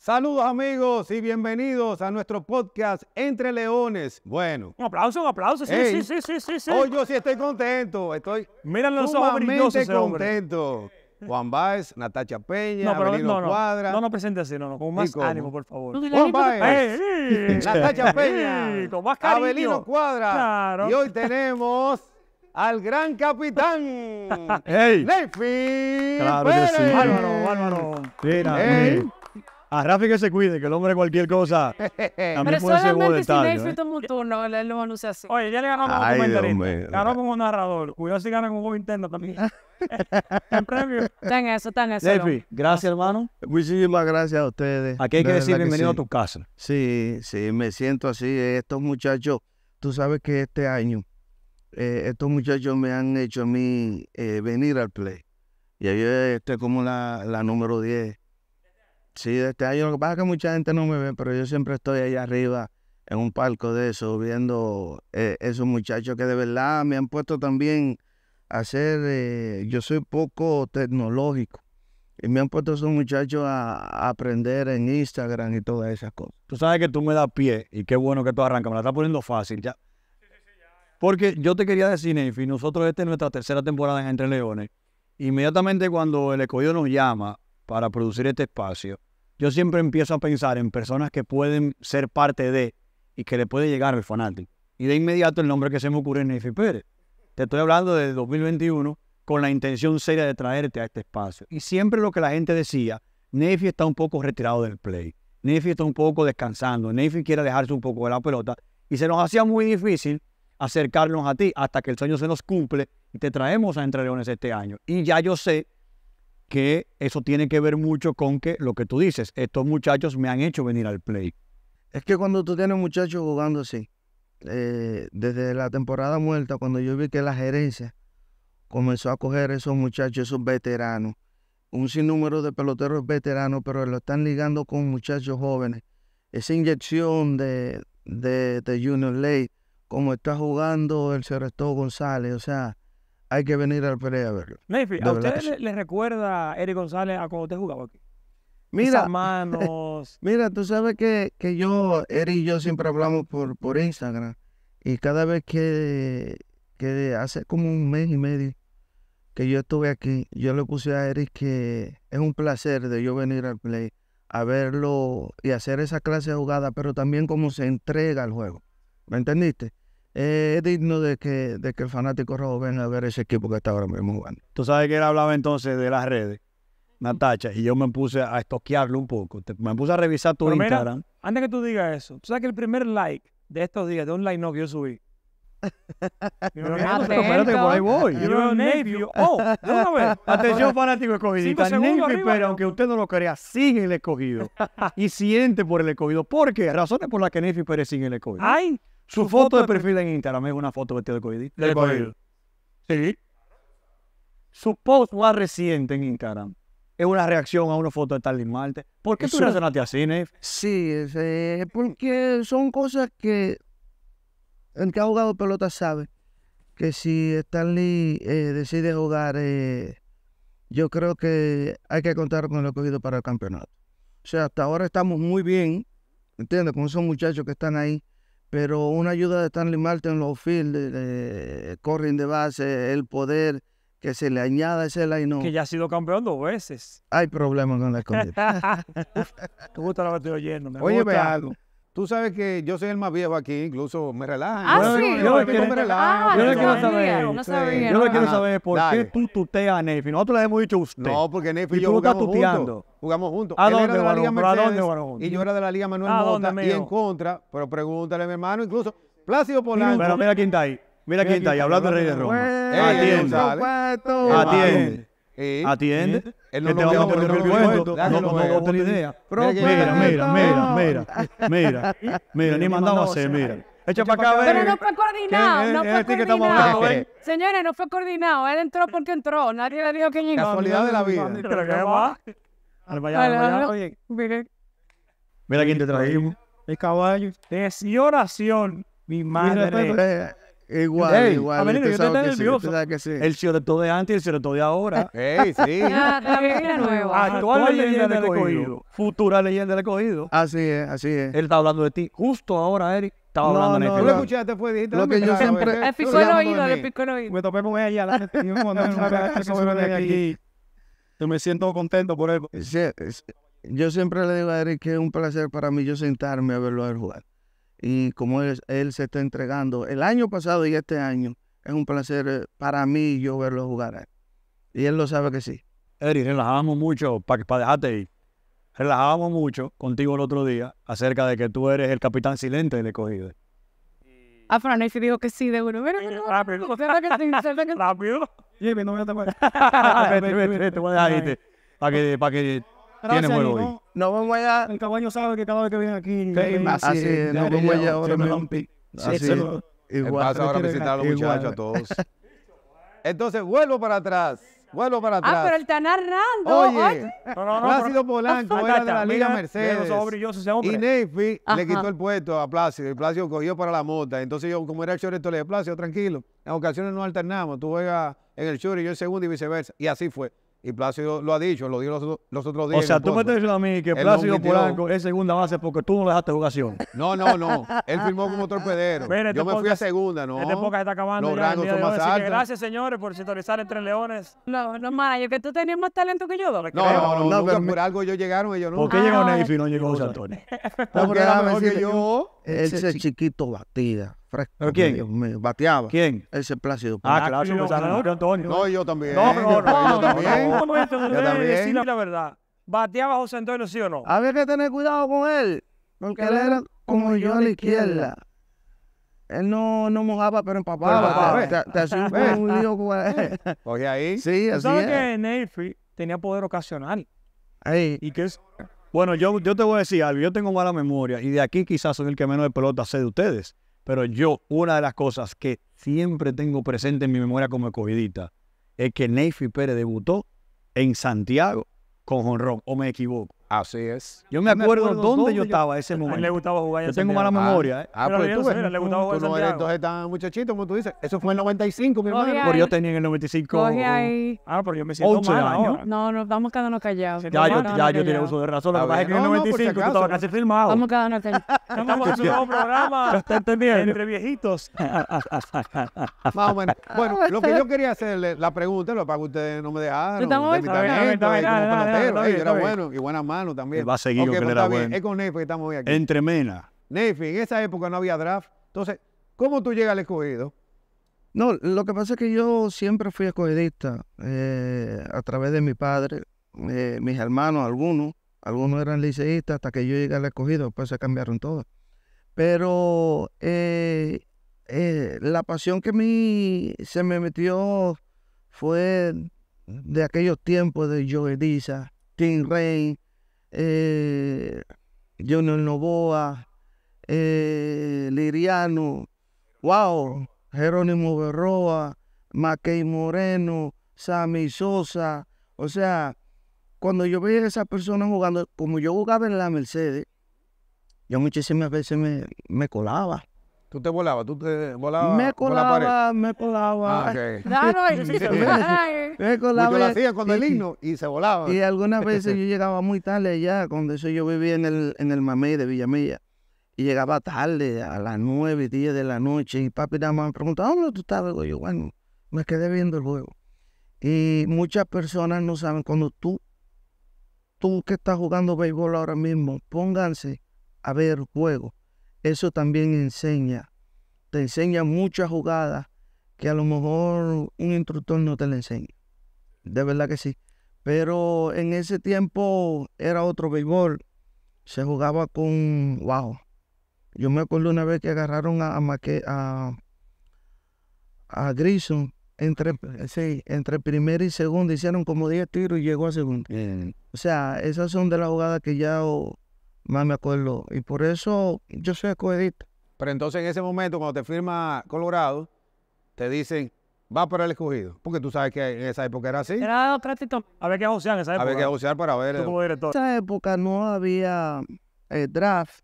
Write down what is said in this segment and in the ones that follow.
Saludos amigos y bienvenidos a nuestro podcast Entre Leones. Bueno. Un aplauso, un aplauso. Sí, sí, sí, sí, sí, Hoy yo sí estoy contento. Estoy los sumamente contento. Juan Baez, Natacha Peña, no, pero, no, no, Cuadra. No, no presente así, no, no, con más ánimo, por favor. Juan Baez, Natacha Peña, Abelino Cuadra. Claro. Y hoy tenemos al gran capitán hey. Nefi Claro Pérez. que sí. Álvaro, Álvaro. Mira, hey. A Rafi que se cuide, que el hombre cualquier cosa. Pero solamente si Netflix ¿eh? toma un turno, él lo anuncia así. Oye, ya le ganamos como comentarista. Ganó como narrador. Cuidado si ganan un juego interno también. en premio. Está en eso, está en eso. gracias, hermano. Muchísimas gracias a ustedes. Aquí hay que decir bienvenido a tu casa. Sí, sí, me siento así. Estos muchachos, tú sabes que este año, eh, estos muchachos me han hecho a mí eh, venir al play. Y ahí estoy como la, la número 10 Sí, de este año. Lo que pasa es que mucha gente no me ve, pero yo siempre estoy ahí arriba en un palco de eso, viendo eh, esos muchachos que de verdad me han puesto también a hacer. Eh, yo soy poco tecnológico. Y me han puesto esos muchachos a, aprender en Instagram y todas esas cosas. Tú sabes que tú me das pie y qué bueno que tú arrancas. Me la estás poniendo fácil ya. Porque yo te quería decir, Neyfi nosotros esta es nuestra tercera temporada en Entre Leones. Inmediatamente cuando el escogido nos llama para producir este espacio, yo siempre empiezo a pensar en personas que pueden ser parte de y que le puede llegar al fanático. Y de inmediato el nombre que se me ocurre es Nefi Pérez. Te estoy hablando de 2021 con la intención seria de traerte a este espacio. Y siempre lo que la gente decía, Nefi está un poco retirado del play. Nefi está un poco descansando. Nefi quiere dejarse un poco de la pelota. Y se nos hacía muy difícil acercarnos a ti hasta que el sueño se nos cumple y te traemos a Entre Leones este año. Y ya yo sé que eso tiene que ver mucho con que lo que tú dices, estos muchachos me han hecho venir al play. Es que cuando tú tienes muchachos jugando así, eh, desde la temporada muerta, cuando yo vi que la gerencia comenzó a coger esos muchachos, esos veteranos, un sinnúmero de peloteros veteranos, pero lo están ligando con muchachos jóvenes. Esa inyección de, de, Junior Ley, como está jugando el Cerrestó González, o sea, hay que venir al play a verlo. ¿a usted le recuerda Eric González a cuando usted jugaba aquí? Mira, mira, tú sabes que, yo, Eric y yo siempre hablamos por, por Instagram. Y cada vez que, que hace como un mes y medio que yo estuve aquí, yo le puse a Eric que es un placer de yo venir al play a verlo y hacer esa clase de jugada, pero también cómo se entrega el juego. ¿Me entendiste? Eh, es digno de que, de que el fanático rojo venga a ver ese equipo que está ahora mismo jugando. Tú sabes que él hablaba entonces de las redes, Natacha, y yo me puse a estoquearlo un poco. me puse a revisar tu Instagram. antes que tú digas eso, tú sabes que el primer like de estos días, de un like no que yo subí, espérate, por ahí voy. Oh, déjame ver. Atención, fanático escogido! pero aunque usted no lo crea, sigue el escogido. y siente por el escogido. ¿Por qué? Razones por las que Nefi Pérez sigue el escogido. Ay, su foto de perfil en Instagram es una foto vestida de COVID. Sí. Su post más reciente en Instagram es una reacción a una foto de Stanley Marte. ¿Por qué tú reaccionaste así, Nef? Sí, sí, porque son cosas que el que ha jugado pelota sabe que si Stanley eh, decide jugar, eh, yo creo que hay que contar con el cogido para el campeonato. O sea, hasta ahora estamos muy bien, ¿entiendes? Con esos muchachos que están ahí pero una ayuda de Stanley Martin, en los field, eh, corren de base, el poder que se le añada ese line Que ya ha sido campeón dos veces. Hay problemas con la escondida. Te gusta lo que estoy oyendo. Oye, algo. Tú sabes que yo soy el más viejo aquí, incluso me relajan. Ah, sí. Yo, me quiero ah, saber. yo quiero saber, no sabía, yo no. quiero saber por qué tú tuteas a Nefi. Nosotros le hemos dicho usted. No, porque Nefi y yo jugamos juntos. Jugamos juntos. ¿A dónde, de la Liga ¿A dónde, Y yo era de la Liga Manuel ah, Mota y en contra. Pero pregúntale mi hermano, incluso Plácido Polanco. Pero mira quién está ahí. Mira quién está ahí, hablando de Rey de Roma. Atiende. Atiende. Eh, Atiende. él no te va a No, idea. Mira, mira, mira, mira, mira, mira, ni mandamos a hacer, mira. Echa para acá, Pero no fue coordinado, no fue este coordinado. ¿eh? Señores, no fue coordinado. Él entró porque entró. Nadie le dijo que llegó. Casualidad de la vida. qué va. Al Mira quién te trajimos. El caballo. Oración, mi madre. Eh. Igual, igual. yo El de antes y el cielo de ahora. Ey, sí. Ah, Actual, leyenda del cogido. Futura leyenda del cogido. Así es, así es. Él está hablando de ti justo ahora, Eric. Estaba hablando no, ti. este. Tú lo escuchaste, fue dijiste. Lo que yo siempre. Le picó el oído, le picó el oído. Me topé con ella. La, yo me aquí. Yo me siento contento por él. Yo siempre le digo a Eric que es un placer para mí yo sentarme a verlo a él jugar y como él, se está entregando el año pasado y este año, es un placer eh, para mí yo verlo jugar a Y él lo sabe que sí. Eri, relajábamos mucho, para para dejarte ir, relajábamos mucho contigo el otro día acerca de que tú eres el capitán silente de escogido. Ah, Fran, dijo que sí de uno. Rápido. Rápido. Jimmy, no voy Te voy a dejar Para que, que tienes no vamos allá. El caballo sabe que cada vez que viene aquí. así, es, no vamos allá ahora mismo. Así Igual. Pasa ahora a visitar a los muchachos a todos. Entonces, vuelvo para atrás. Vuelvo para ah, atrás. Ah, pero él está narrando. Oye, no, Plácido Polanco ah, era de la Liga Mercedes. Y Neyfi le quitó el puesto a Plácido. Y Plácido cogió para la mota. Entonces yo, como era el short, le dije, Plácido, tranquilo. En ocasiones no alternamos. Tú juegas en el short y yo en segundo y viceversa. Y así fue. Y Plácido lo ha dicho, lo dijo los, otros días. O sea, tú me estás diciendo a mí que Plácido Polanco es segunda base porque tú no le dejaste jugación. No, no, no. Él firmó como torpedero. Este yo me fui a segunda, ¿no? En este época está acabando. Gracias, señores, por sintonizar entre Leones. No, no, Yo que tú tenías más talento que yo, No, no, no, no, nunca por algo ellos llegaron, ellos no. ¿Por qué llegó ah. Neyfi y no llegó José Antonio? Porque era mejor que yo. Ese chiquito batida. ¿Pero quién? bateaba. ¿Quién? Ese Plácido. Ah, ah claro, yo Antonio. ¿eh? No, yo también. No, no, no. Yo también. No, yo también. la verdad. ¿Bateaba José Antonio, sí o no? Había que tener cuidado con él. Porque él era como yo a la izquierda. Él no, no mojaba, pero empapaba. Te, te, hacía un lío Oye, ahí. Sí, así ¿Sabes que Neyfi tenía poder ocasional? ¿Y qué es? Bueno, yo, yo te voy a decir algo. Yo tengo mala memoria y de aquí quizás soy el que menos de pelota sé de ustedes. Pero yo, una de las cosas que siempre tengo presente en mi memoria como escogidita es que Neyfi Pérez debutó en Santiago con Honrón, o me equivoco. Así es. Yo me, acuerdo, dónde, yo estaba ese momento. A le gustaba jugar Yo tengo mala ah, memoria. ¿eh? Ah, ah pues tú, ves, le gustaba jugar tú no eres entonces tan muchachito como tú dices. Eso fue en el 95, mi hermano. Porque yo tenía en el 95. Coge Ah, pero yo me siento 11 mal años. No, estamos vamos quedándonos callados. Ya, yo, ya yo tenía uso de razón. Lo que es que en el 95 tú estabas casi filmado. Vamos quedándonos callados. Estamos en un nuevo programa. Entre viejitos. Más o menos. Bueno, lo que yo quería hacerle la pregunta, lo para que ustedes no me dejaron. Estamos bien. Yo era bueno y buena madre también. va a seguir pues Es con Nefi que estamos hoy aquí. Entre Mena. en esa época no había draft. Entonces, ¿cómo tú llegas al escogido? No, lo que pasa es que yo siempre fui escogidista eh, a través de mi padre, eh, mis hermanos, algunos. Algunos eran liceístas hasta que yo llegué al escogido, después se cambiaron todos. Pero eh, la pasión que mí se me metió fue de aquellos tiempos de Joe Ediza Tim Rain, eh, Junior Novoa, eh, Liriano, wow, Jerónimo Berroa, Mackey Moreno, Sammy Sosa. O sea, cuando yo veía a esas personas jugando, como yo jugaba en la Mercedes, yo muchísimas veces me, me colaba. ¿Tú te volabas? ¿Tú te volabas? Me colaba, me colaba. Ah, me colaba. Yo lo hacía con el himno y se volaba. Y algunas veces yo llegaba muy tarde allá, cuando eso yo vivía en el, en el Mamey de Villamilla. Y llegaba tarde, a las nueve, diez de la noche, y papi nada más me preguntaba, ¿dónde tú estabas? Y yo, bueno, me quedé viendo el juego. Y muchas personas no saben, cuando tú, tú que estás jugando béisbol ahora mismo, pónganse a ver juego eso también enseña. Te enseña muchas jugadas que a lo mejor un instructor no te la enseña. De verdad que sí. Pero en ese tiempo era otro béisbol. Se jugaba con, wow. Yo me acuerdo una vez que agarraron a, a, a, Grison entre, sí, entre primera y segunda. Hicieron como 10 tiros y llegó a segunda. O sea, esas son de las jugadas que ya más me acuerdo. Y por eso yo soy escogedista. Pero entonces en ese momento, cuando te firma Colorado, te dicen, va para el escogido. Porque tú sabes que en esa época era así. Era tratito. Había que qué en esa época. Había que josear para ver. En esa época no había eh, draft.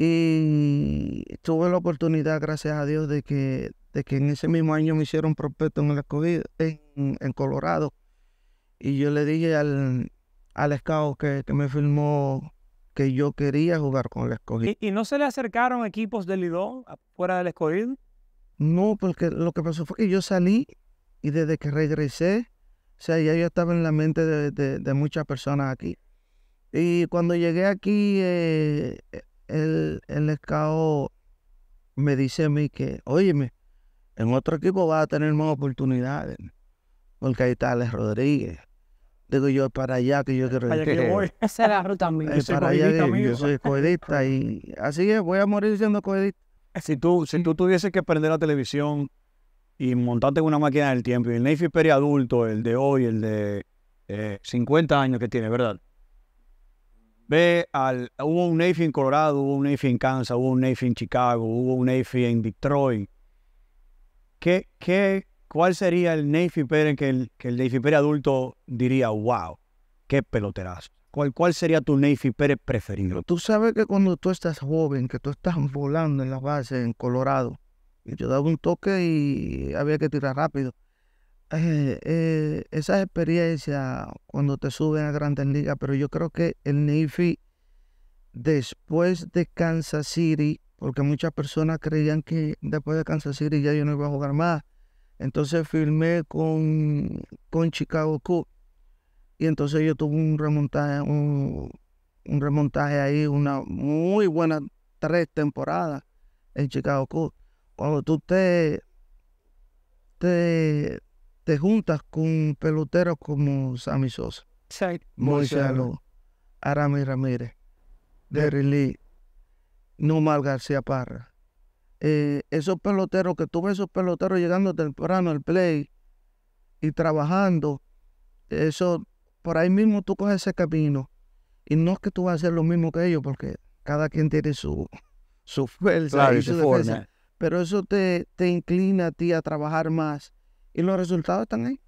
Y tuve la oportunidad, gracias a Dios, de que, de que en ese mismo año me hicieron prospecto en el escogido, en, Colorado. Y yo le dije al, al scout que me firmó que yo quería jugar con el escogido. ¿Y, no se le acercaron equipos del Lidón ah, fuera del escogido? No, porque lo que pasó fue que yo salí y desde que regresé, o sea, ya yo estaba en la mente de, muchas personas aquí. Y cuando llegué aquí, eh, e, el, el me dice a mí que, óyeme, en otro equipo va a tener más oportunidades, porque ahí está Alex Rodríguez, Digo yo, para allá que yo quiero ir. Esa es la ruta mío Es para allá que yo soy coedista y así que voy a morir siendo coedista. Si tú, si tú tuvieses que prender la televisión y montarte en una máquina del tiempo, y el Neyfi periadulto, adulto, el de hoy, el de 50 eh, años que tiene, ¿verdad? Ve al. Hubo un Neyfi en Colorado, hubo un Neyfi en Kansas, hubo un Neyfi en Chicago, hubo un Neyfi en Detroit. ¿Qué, qué, ¿cuál sería el Navy Pérez que el, que el Pérez adulto diría, wow, qué peloterazo? ¿Cuál, ¿Cuál sería tu Neyfi Pérez preferido? Tú sabes que cuando tú estás joven, que tú estás volando en la base en Colorado, y yo daba un toque y había que tirar rápido. Eh, eh, esas experiencias experiencia cuando te suben a Grandes Ligas, pero yo creo que el Navy después de Kansas City, porque muchas personas creían que después de Kansas City ya yo no iba a jugar más, entonces filmé con, con Chicago Cubs y entonces yo tuve un remontaje, un, remontaje ahí, una muy buena tres temporadas en Chicago Cubs. Cuando tú te, te, juntas con peloteros como Sammy Sosa, sí. Moisés Aramis Ramírez, Derry Lee, Numal García Parra, eh, esos peloteros, que tú ves esos peloteros llegando temprano al play y trabajando, eso, por ahí mismo tú coges ese camino. Y no es que tú vas a hacer lo mismo que ellos, porque cada quien tiene su, su fuerza y su defensa. Pero eso te, te inclina a ti a trabajar más. Y los resultados están ahí.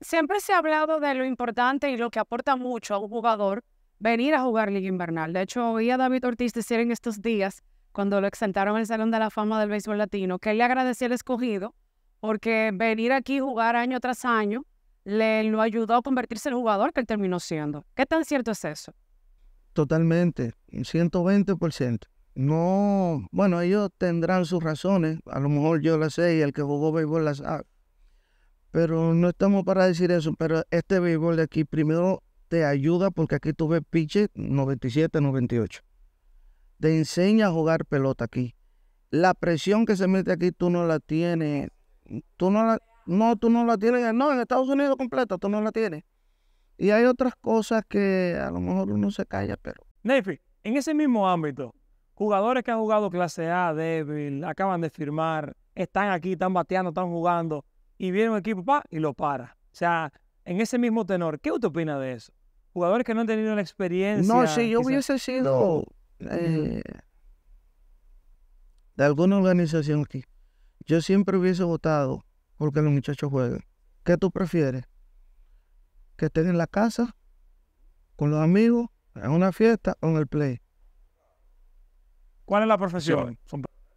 siempre se ha hablado de lo importante y lo que aporta mucho a un jugador venir a jugar Liga Invernal. De hecho, oí a David Ortiz decir en estos días cuando lo exaltaron en el Salón de la Fama del Béisbol Latino, que él le agradecía el escogido porque venir aquí jugar año tras año le lo ayudó a convertirse en el jugador que él terminó siendo. ¿Qué tan cierto es eso? Totalmente, 120%. No, bueno, ellos tendrán sus razones, a lo mejor yo las sé y el que jugó béisbol las sabe. Pero no estamos para decir eso, pero este béisbol de aquí primero te ayuda porque aquí tuve pitches 97, 98 te enseña a jugar pelota aquí. La presión que se mete aquí tú no la tienes, tú no la, no, tú no la tienes, no, en Estados Unidos completa tú no la tienes. Y hay otras cosas que a lo mejor uno se calla, pero... Nefi, en ese mismo ámbito, jugadores que han jugado clase A débil, acaban de firmar, están aquí, están bateando, están jugando, y viene un equipo y lo para. O sea, en ese mismo tenor, ¿qué usted opina de eso? Jugadores que no han tenido la experiencia. No, si yo hubiese sido eh, de alguna organización aquí. Yo siempre hubiese votado porque los muchachos jueguen. ¿Qué tú prefieres? ¿Que estén en la casa, con los amigos, en una fiesta o en el play? ¿Cuál es la profesión?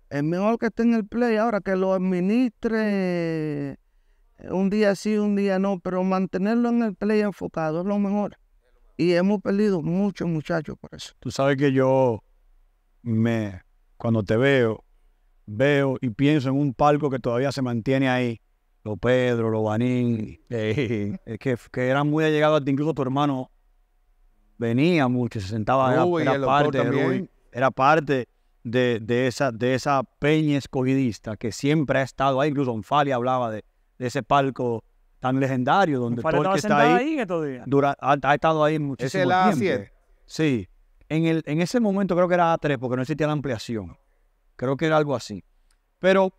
Es mejor que esté en el play ahora, que lo administre eh, un día sí, un día no, pero mantenerlo en el play enfocado es lo mejor. Y hemos perdido muchos muchachos por eso. Tú sabes que yo me, cuando te veo, veo y pienso en un palco que todavía se mantiene ahí. Lo Pedro, lo Banín, eh, que, que eran muy ti. incluso tu hermano venía mucho, se sentaba, era, era parte, era parte de, esa, de esa peña escogidista que siempre ha estado ahí, incluso Onfali hablaba de, de ese palco tan legendario, donde el que está ahí, ahí ha, estado ahí muchísimo ¿Es el A7? Sí. En, el, en ese momento creo que era A3 porque no existía la ampliación. Creo que era algo así. Pero,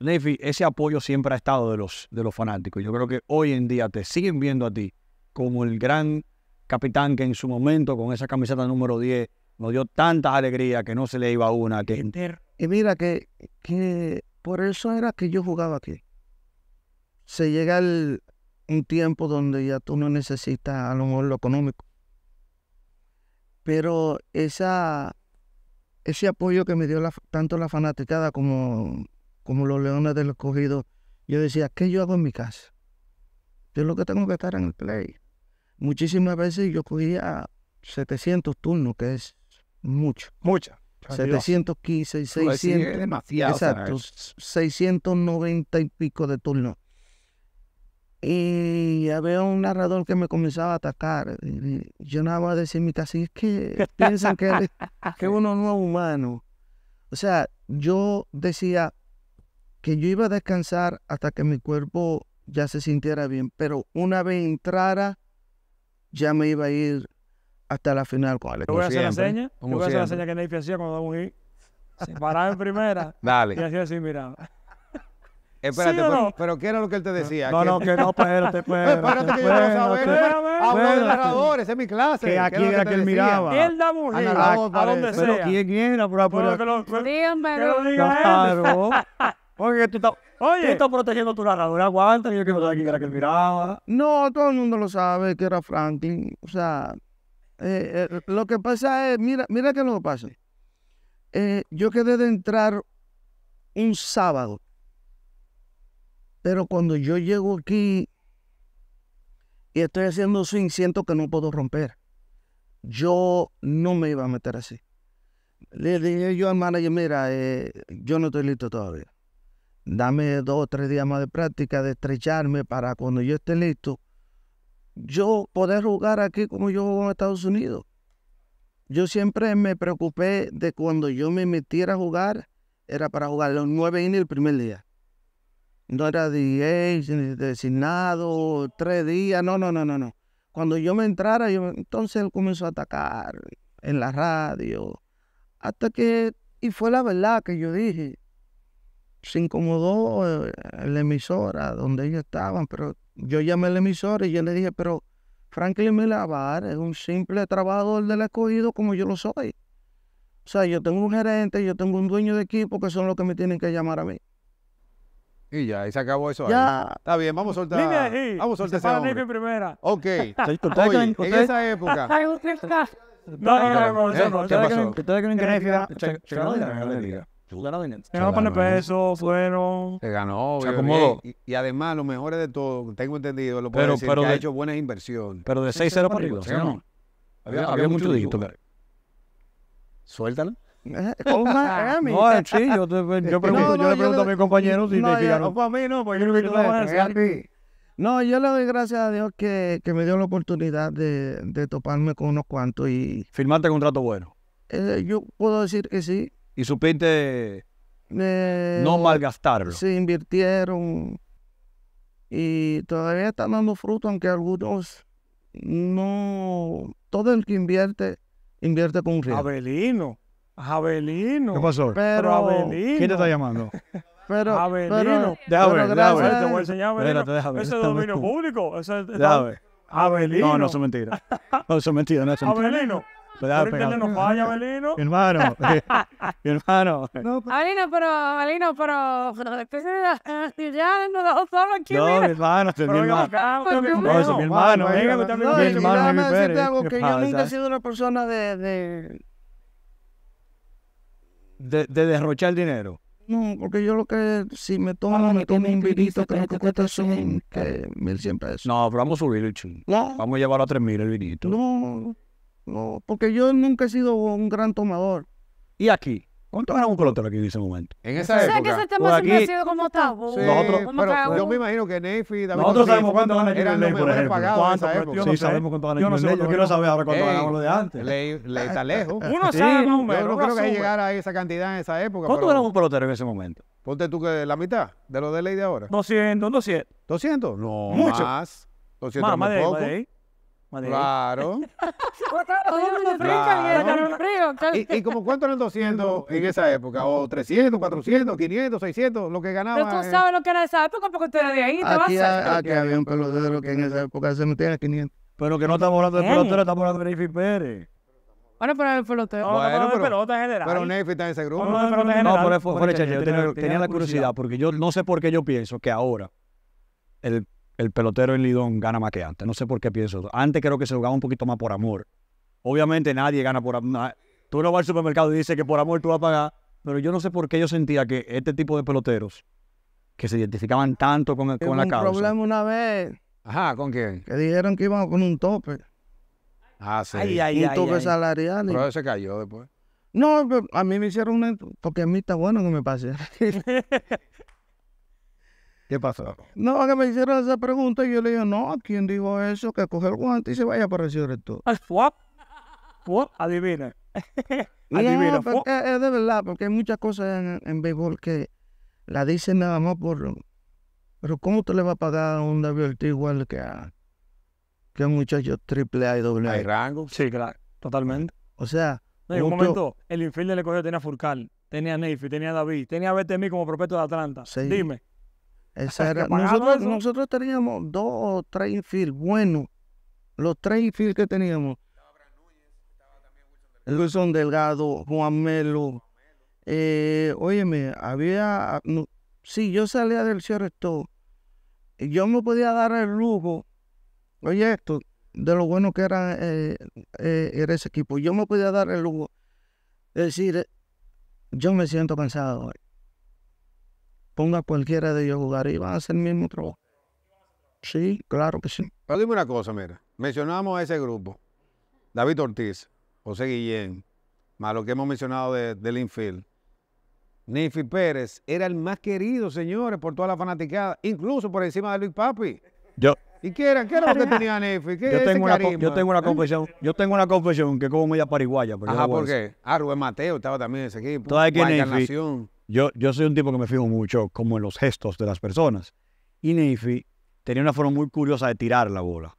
Nefi, ese apoyo siempre ha estado de los, de los fanáticos. Yo creo que hoy en día te siguen viendo a ti como el gran capitán que en su momento con esa camiseta número 10 nos dio tantas alegrías que no se le iba una. Que... Y mira que, que por eso era que yo jugaba aquí se llega un tiempo donde ya tú no necesitas a lo mejor lo económico. Pero esa, ese apoyo que me dio la, tanto la fanaticada como, como los leones del escogido, yo decía, ¿qué yo hago en mi casa? Yo lo que tengo que estar en el play. Muchísimas veces yo cogía 700 turnos, que es mucho. Mucha. 715 600. Es demasiado. Exacto. 690 y pico de turnos. Y había un narrador que me comenzaba a atacar. yo nada más decía mira mi es que piensan que, que uno no es humano. O sea, yo decía que yo iba a descansar hasta que mi cuerpo ya se sintiera bien, pero una vez entrara, ya me iba a ir hasta la final. con yo la seña, yo voy la seña que Neyfi hacía cuando daba un hit. Paraba en primera Dale. y hacía así, mira. Espérate, pero, ¿qué era lo que él te decía? No, no, que no, espérate, pues, espérate. Espérate que yo quiero saber. Hablo de narradores, es mi clase. Que aquí era que él miraba. Él a, donde sea. Pero ¿quién era? Díganme, díganme. que lo, diga él. Porque tú estás... Oye, tú estás protegiendo tu narrador, aguanta, yo quiero saber quién era que él miraba. No, todo el mundo lo sabe que era Franklin. O sea, eh, eh, lo que pasa es, mira, mira qué es lo que pasa. Eh, yo quedé de entrar un sábado pero cuando yo llego aquí y estoy haciendo swing, siento que no puedo romper. Yo no me iba a meter así. Le dije yo al manager, mira, eh, yo no estoy listo todavía. Dame dos o tres días más de práctica, de estrecharme para cuando yo esté listo, yo poder jugar aquí como yo juego en Estados Unidos. Yo siempre me preocupé de cuando yo me metiera a jugar, era para jugar los nueve y el primer día no era ni designado, tres días, no, no, no, no, no. Cuando yo me entrara, yo, entonces él comenzó a atacar en la radio, hasta que, y fue la verdad que yo dije, se incomodó eh, la emisora donde ellos estaban, pero yo llamé a la emisora y yo le dije, pero Franklin Milavar es un simple trabajador del escogido como yo lo soy. O sea, yo tengo un gerente, yo tengo un dueño de equipo que son los que me tienen que llamar a mí. Y ya, ahí se acabó eso. Ya. Ahí. Está bien, vamos a soltar. Línea ahí. Vamos a soltar ese hombre. primera. Ok. Oye, en esa época. No, no, no, no. ¿Qué pasó? Ustedes que me interesa. Ganó par de pesos, fueron. Se ganó, se acomodó. Eh, y, y, además, lo mejor de todo, tengo entendido, lo puedo decir, que de, ha hecho buenas inversiones. Pero de 6-0 para arriba, ¿sí o no? Había, había, había mucho dígito. Suéltalo. Ah, no, yo, le pregunto a mi compañero si no, no, mí no, porque yo No, yo le doy gracias a Dios que, me dio la oportunidad de, toparme con unos cuantos y... ¿Firmaste contrato bueno? Eh, yo puedo decir que sí. ¿Y supiste eh, no malgastarlo? Se invirtieron y todavía están dando fruto, aunque algunos no... Todo el que invierte, invierte con riesgo. Abelino. Abelino. ¿Qué pasó? Pero, Abelino. ¿Quién te está llamando? Pero, Abelino. Déjame ver, déjame Te voy a enseñar Abelino. Espérate, Ese es dominio público. Ese, déjame Abelino. No, no, eso es mentira. No, eso es mentira. No, eso es mentira. Abelino. Ahorita no falla, Abelino. Mi hermano. Mi hermano. Abelino, pero, Abelino, pero. Ya nos dejó solo aquí. No, mi hermano, este es mi hermano. No, eso es mi hermano. Mi hermano, mi hermano. Déjame decirte algo que yo nunca he sido una persona de de, de derrochar dinero? No, porque yo lo que, si me tomo, me tomo un vinito que que cuesta son mil cien pesos. No, pero vamos a subir el ching. No. Vamos a llevarlo a tres mil el vinito. No, no, porque yo nunca he sido un gran tomador. ¿Y aquí? ¿Cuánto ganaba un pelotero aquí en ese momento? En esa época. que ese tema pues siempre ha sido como tabú. Sí, Nosotros, pero yo me imagino que Nefi, David Nosotros sabemos cuánto ganan aquí en Ley, por ejemplo. ¿Cuánto? Esa época. no sé. sabemos cuánto ganan aquí en Ley. Yo, yo quiero saber ahora cuánto ganaba lo de antes. Ley, ley está lejos. Uno sabe más o menos. Yo no creo que llegara a esa cantidad en esa época. ¿Cuánto ganaba un pelotero en ese momento? Ponte tú que la mitad de lo de Ley de ahora. 200, 200. ¿200? No, Mucho. más. 200 más, poco. Claro. ¿Y, ¿Y, como cuánto eran 200 en esa época? ¿O 300, 400, 500, 600? Lo que ganaba. Pero tú sabes lo que era esa época porque usted era de ahí. te vas a... que había un pelotero que en esa época se metía a 500. Pero que no estamos hablando de pelotero, estamos hablando de Neyfi Pérez. Bueno, pero el pelotero. No, pero, pelota general. Pero Neyfi está en ese grupo. No, pero no, fue fue, yo tenía, la curiosidad porque yo no sé por qué yo pienso que ahora el el pelotero en Lidón gana más que antes. No sé por qué pienso Antes creo que se jugaba un poquito más por amor. Obviamente nadie gana por amor. Tú no vas al supermercado y dices que por amor tú vas a pagar. Pero yo no sé por qué yo sentía que este tipo de peloteros que se identificaban tanto con, la causa. un problema una vez. Ajá, ¿con quién? Que dijeron que iban con un tope. Ah, sí. Ay, un tope salarial. Pero se cayó después. No, a mí me hicieron un Porque a mí está bueno que me pase. ¿Qué pasó? No, que me hicieron esa pregunta y yo le dije, no, ¿quién dijo eso? Que coge el guante y se vaya para recibir esto. ¿Fuap? ¿Fuap? adivina. adivina. Pues, eh, es de verdad, porque hay muchas cosas en, en béisbol que la dicen nada más por... Pero ¿cómo te le va a pagar a un David igual que a, que un muchacho triple A y doble A? Hay rango. Sí, claro, totalmente. O sea... No, en un momento, el infield le cogió, tenía Furcal, tenía Neyfi, tenía David, tenía a BTMI como prospecto de Atlanta. Sí. Dime, nosotros, teníamos dos o tres infield buenos. Los tres infield que teníamos. Wilson Delgado, Juan Melo. Eh, óyeme, había... si yo salía del cierre yo me podía dar el lujo, oye esto, de lo bueno que era, eh, eh, ese equipo, yo me podía dar el lujo es decir, yo me siento cansado ponga cualquiera de ellos a jugar y van a hacer el mismo trabajo. Sí, claro que sí. Pero dime una cosa, mira, mencionamos a ese grupo, David Ortiz, José Guillén, más lo que hemos mencionado de, Linfield. infield. Nifi Pérez era el más querido, señores, por toda la fanaticada, incluso por encima de Luis Papi. Yo. ¿Y qué era? ¿Qué era lo que tenía Nifi? yo, tengo una ¿Eh? confesión, yo tengo una confesión que como media pariguaya. Pero Ajá, ¿por qué? Ah, Rubén Mateo estaba también en ese equipo. Todavía que Nifi, yo, soy un tipo que me fijo mucho como en los gestos de las personas. Y Neyfi tenía una forma muy curiosa de tirar la bola.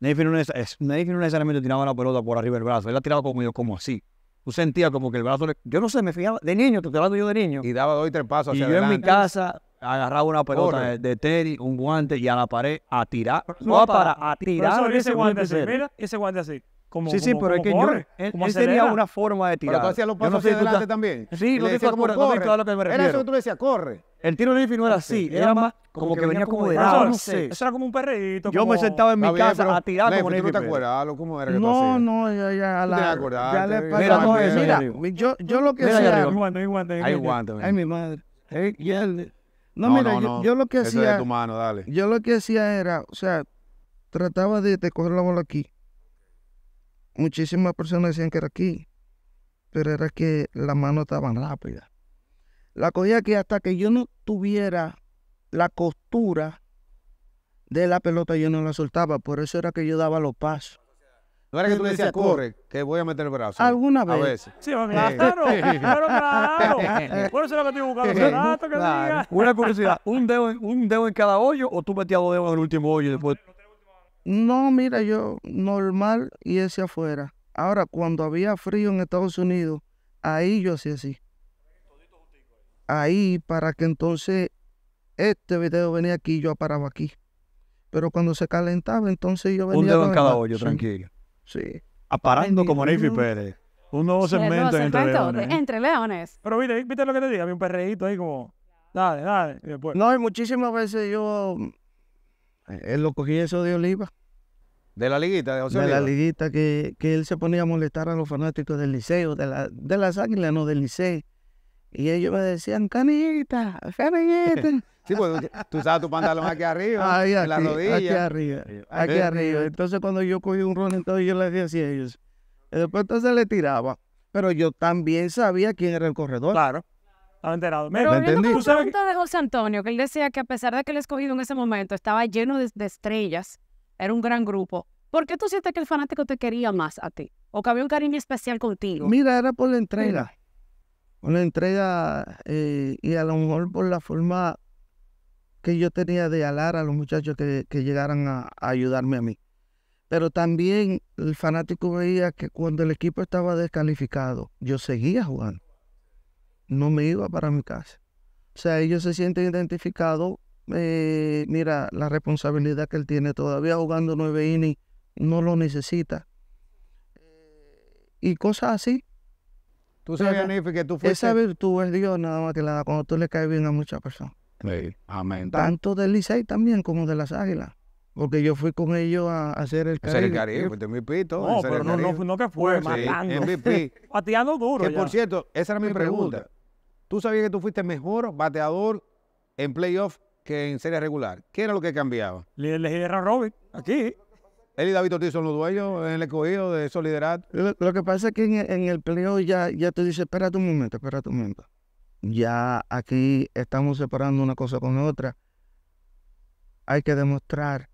Neyfi no, necesariamente tiraba la pelota por arriba del brazo, él la tiraba como, como así. Tú sentías como que el brazo Yo no sé, me fijaba de niño, te estoy hablando yo de niño. Y daba dos y tres pasos hacia Y yo en mi casa agarraba una pelota de, de, tenis, un guante y a la pared a tirar. No, no para, a tirar. ese guante así, mira, ese guante así. Como, sí, sí, como, pero como es que yo, él, sería una forma de tirar. Pero tú hacías los pasos no sé hacia adelante también. Sí, no te acuerdas, no sé a lo que me refiero. Era eso que tú le decías, corre. El tiro libre no era así, era, más como, que, venía como de lado, no sé. Eso era como un perrito. Yo me sentaba en mi casa a tirar como Lefi. ¿Tú te acuerdas cómo era que No, no, ya, ya. La, ¿Tú te Ya le Mira, no, eh, eso, mira yo, yo lo que hacía... Hay guante, Ay, mi madre. No, mira, yo, lo que hacía... Eso es tu mano, dale. Yo lo que hacía era, o sea, trataba de, coger la bola aquí muchísimas personas decían que era aquí, pero era que la mano estaban rápidas. La cogía aquí hasta que yo no tuviera la costura de la pelota, yo no la soltaba. Por eso era que yo daba los pasos. No era que tú decías, corre, que voy a meter el brazo. Alguna vez. veces. Sí, claro, pero claro. Por eso era lo que estoy buscando rato que Una curiosidad, ¿un dedo, en, ¿un dedo en cada hoyo o tú metías dos dedos en el último hoyo y después no, mira, yo normal y ese afuera. Ahora, cuando había frío en Estados Unidos, ahí yo hacía así. Ahí para que entonces este video venía aquí yo aparaba aquí. Pero cuando se calentaba, entonces yo venía. Un dedo en cada hoyo, tranquilo. Sí. Aparando como Neyfi Pérez. Un nuevo segmento, Entre Leones. Pero viste, viste lo que te dije, había un perreíto ahí como, dale, dale. No, y muchísimas veces yo él eh, lo cogía eso de Oliva. ¿De la liguita de De la liguita que, que, él se ponía a molestar a los fanáticos del liceo, de, la, de las águilas, no del liceo. Y ellos me decían, canita, canita. sí, pues tú usabas tu pantalón aquí arriba, Ahí, en aquí, la Aquí arriba, aquí arriba. Entonces cuando yo cogí un ron, entonces yo le decía así a ellos. Y después entonces le tiraba. Pero yo también sabía quién era el corredor. Claro la pregunta de José Antonio, que él decía que a pesar de que el escogido en ese momento estaba lleno de, estrellas, era un gran grupo, ¿por qué tú sientes que el fanático te quería más a ti? ¿O que había un cariño especial contigo? Mira, era por la entrega. Por la entrega eh, y a lo mejor por la forma que yo tenía de alar a los muchachos que, llegaran a, ayudarme a mí. Pero también el fanático veía que cuando el equipo estaba descalificado, yo seguía jugando no me iba para mi casa. O sea, ellos se sienten identificados. Eh, mira, la responsabilidad que él tiene todavía jugando nueve innings, no lo necesita. Eh, y cosas así. Tú que tú Esa virtud es Dios nada más que la da cuando tú le caes bien a muchas personas. Amén. Tanto del Licey también como de las Águilas. Porque yo fui con ellos a, hacer el Caribe. el Caribe, mi No, pero no, no, que fue, matando. duro Que, por cierto, esa era mi pregunta. Tú sabías que tú fuiste mejor bateador en playoff que en serie regular. ¿Qué era lo que cambiaba? Le Robin, aquí. Él y David Ortiz son los dueños en el escogido de esos Lo, que pasa es que en el, playoff ya, ya te dice, espérate un momento, espérate un momento. Ya aquí estamos separando una cosa con otra. Hay que demostrar.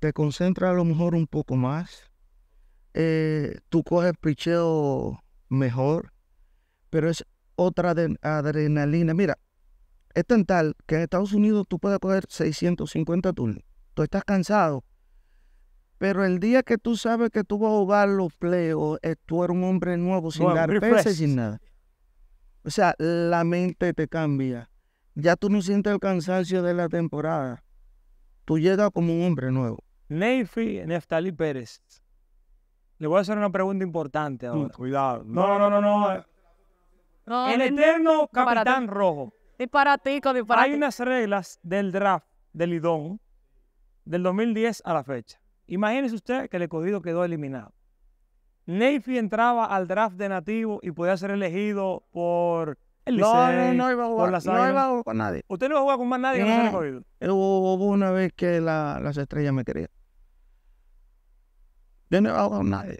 Te concentras a lo mejor un poco más. Eh, tú coges picheo mejor. Pero es otra adrenalina. Mira, es tan tal que en Estados Unidos tú puedes coger 650 turnos. Tú estás cansado. Pero el día que tú sabes que tú vas a jugar los pleos, eh, tú eres un hombre nuevo, sin dar peso sin nada. O sea, la mente te cambia. Ya tú no sientes el cansancio de la temporada. Tú llegas como un hombre nuevo. Neyfi Neftali Pérez. Le voy a hacer una pregunta importante ahora. Cuidado. no, no, no. no. Eh el eterno capitán rojo. Disparatico, disparatico. Hay unas reglas del draft del Lidón del 2010 a la fecha. Imagínese usted que el escogido quedó eliminado. Neyfi entraba al draft de nativo y podía ser elegido por no, no, iba a jugar, no iba a jugar con nadie. ¿Usted no iba a jugar con más nadie que no se eh, escogido? Eh, hubo, hubo, una vez que las estrellas me querían. Yo no iba a jugar con nadie.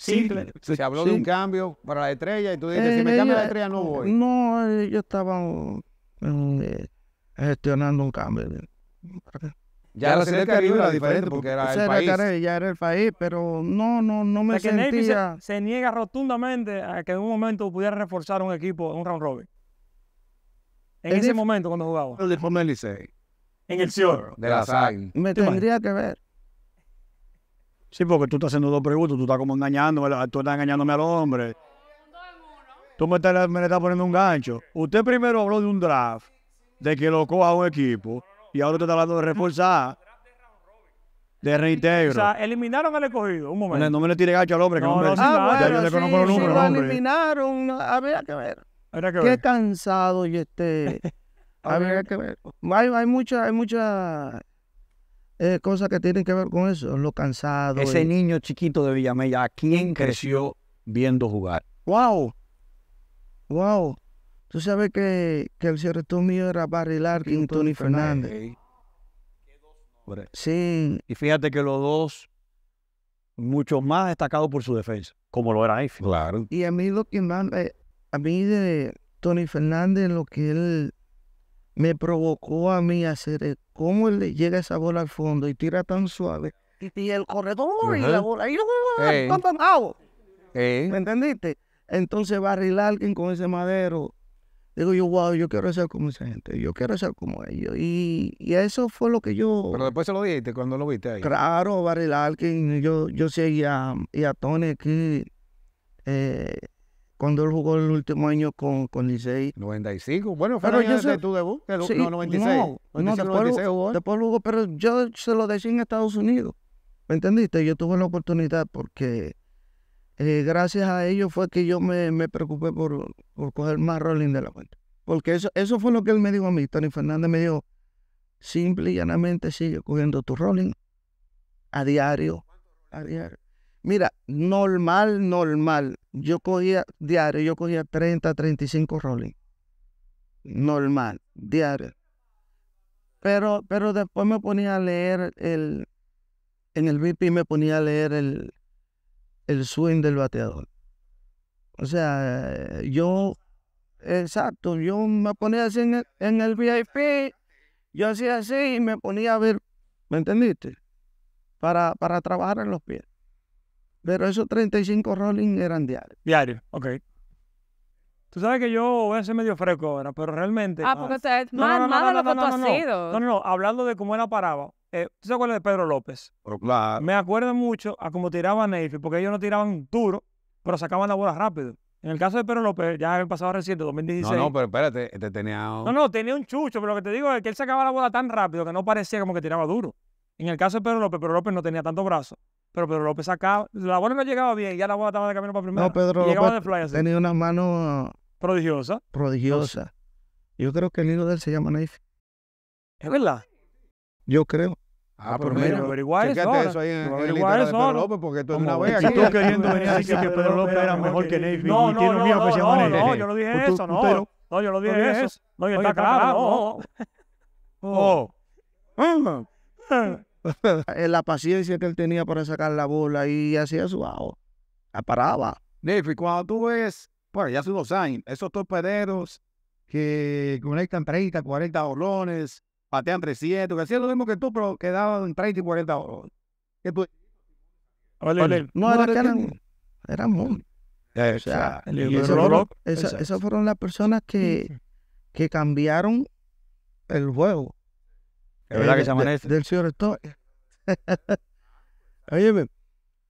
Sí, se, habló de un cambio para la estrella y tú dices, si eh, me cambia la estrella no voy. No, eh, yo estaba eh, gestionando un cambio. Ya, la era diferente porque era el país. era el pero no, no, no me se, niega rotundamente a que en un momento pudiera reforzar un equipo un round robin. En ese momento cuando jugaba. En el Cior. De la SAG. Me tendría que ver. Sí, porque tú estás haciendo dos preguntas, tú estás como engañando, tú estás engañándome al hombre. Tú me, estás, me estás poniendo un gancho. Usted primero habló de un draft, de que lo coja un equipo, y ahora usted está hablando de reforzar. De reintegro. O sea, eliminaron al escogido. Un momento. No me le tire gancho al hombre, que no, ah, bueno, ya yo le conozco sí, los Sí, lo hombre. eliminaron. Habría que ver. Habría que ver. Qué cansado y este. habría que ver. Hay, hay mucha, hay mucha eh, cosas que tienen que ver con eso, lo cansado. Ese niño chiquito de Villamella, ¿a quién creció viendo jugar? ¡Wow! ¡Wow! Tú sabes que, que el cierto mío era Barry Larkin y Tony Fernández. Sí. Y fíjate que los dos, mucho más destacados por su defensa, como lo era Eiffel. Claro. Y a mí lo que más, eh, a mí de Tony Fernández, lo que él me provocó a mí hacer e, cómo él le llega esa bola al fondo y tira tan suave. Y, el corredor y la bola. Y lo hey. hey. ¿Me entendiste? Entonces barril alguien con ese madero. Digo yo, wow, yo quiero ser como esa gente, yo quiero ser como ellos. Y, y eso fue lo que yo. Pero después se lo dijiste cuando lo viste ahí. Claro, barril alguien. Yo, yo seguía y a, Tony aquí. Eh, cuando él jugó el último año con, con Licey. 95, bueno, fue pero el tu debut, no, 96. No, no después, jugó, después pero yo se lo decía en Estados Unidos, ¿me entendiste? Yo tuve la oportunidad porque eh, gracias a ellos fue que yo me, me preocupé por, por, coger más rolling de la cuenta. Porque eso, eso fue lo que él me dijo a mí, Tony Fernández me dijo, simple y llanamente sigue cogiendo tu rolling a diario, a diario. Mira, normal, normal. Yo cogía diario, yo cogía 30, 35 rolling. Normal, diario. Pero, pero después me ponía a leer el. En el VIP me ponía a leer el, el swing del bateador. O sea, yo. Exacto, yo me ponía así en el, en el VIP, yo hacía así y me ponía a ver, ¿me entendiste? Para, para trabajar en los pies. Pero esos 35 rolling eran diarios. Diarios, ok. Tú sabes que yo voy a ser medio fresco ahora, pero realmente. Ah, ah porque usted es más, de lo que tú has sido. No, no, no, hablando de cómo era parado. Eh, ¿Tú te acuerdas de Pedro López? claro. Me acuerdo mucho a cómo tiraba Neyfi, porque ellos no tiraban duro, pero sacaban la bola rápido. En el caso de Pedro López, ya en el pasado reciente, 2016. No, no, pero espérate, te este tenía. No, no, tenía un chucho, pero lo que te digo es que él sacaba la bola tan rápido que no parecía como que tiraba duro. En el caso de Pedro López, Pedro López no tenía tanto brazo. Pero Pedro López sacaba. La bola no llegaba bien, ya la bola estaba de camino para primera. No, Pedro López playa, tenía una mano prodigiosa. Prodigiosa. Yo creo que el hilo de él se llama Naif. ¿Es verdad? Yo creo. Ah, ah pero mira, averiguar eso. eso ahí en, el de Pedro López, porque tú eres una vega. Si tú queriendo venir a decir que Pedro López era mejor que Neif, no, no, no, no, no, yo no dije pues eso, no. No, yo no dije eso. No, yo está claro. No. Oh. oh. oh. Ah. Ah. Eh, la paciencia que él tenía para sacar la bola y hacía su bajo. La paraba. cuando tú ves, bueno, ya hace dos años, esos torpederos que conectan 30, 40 bolones, patean 300, que hacían lo mismo que tú, pero quedaban 30 y 40 bolones. No, eran, eran O sea, esas fueron, las personas que, cambiaron el juego. Es verdad eh, que se amanece. del señor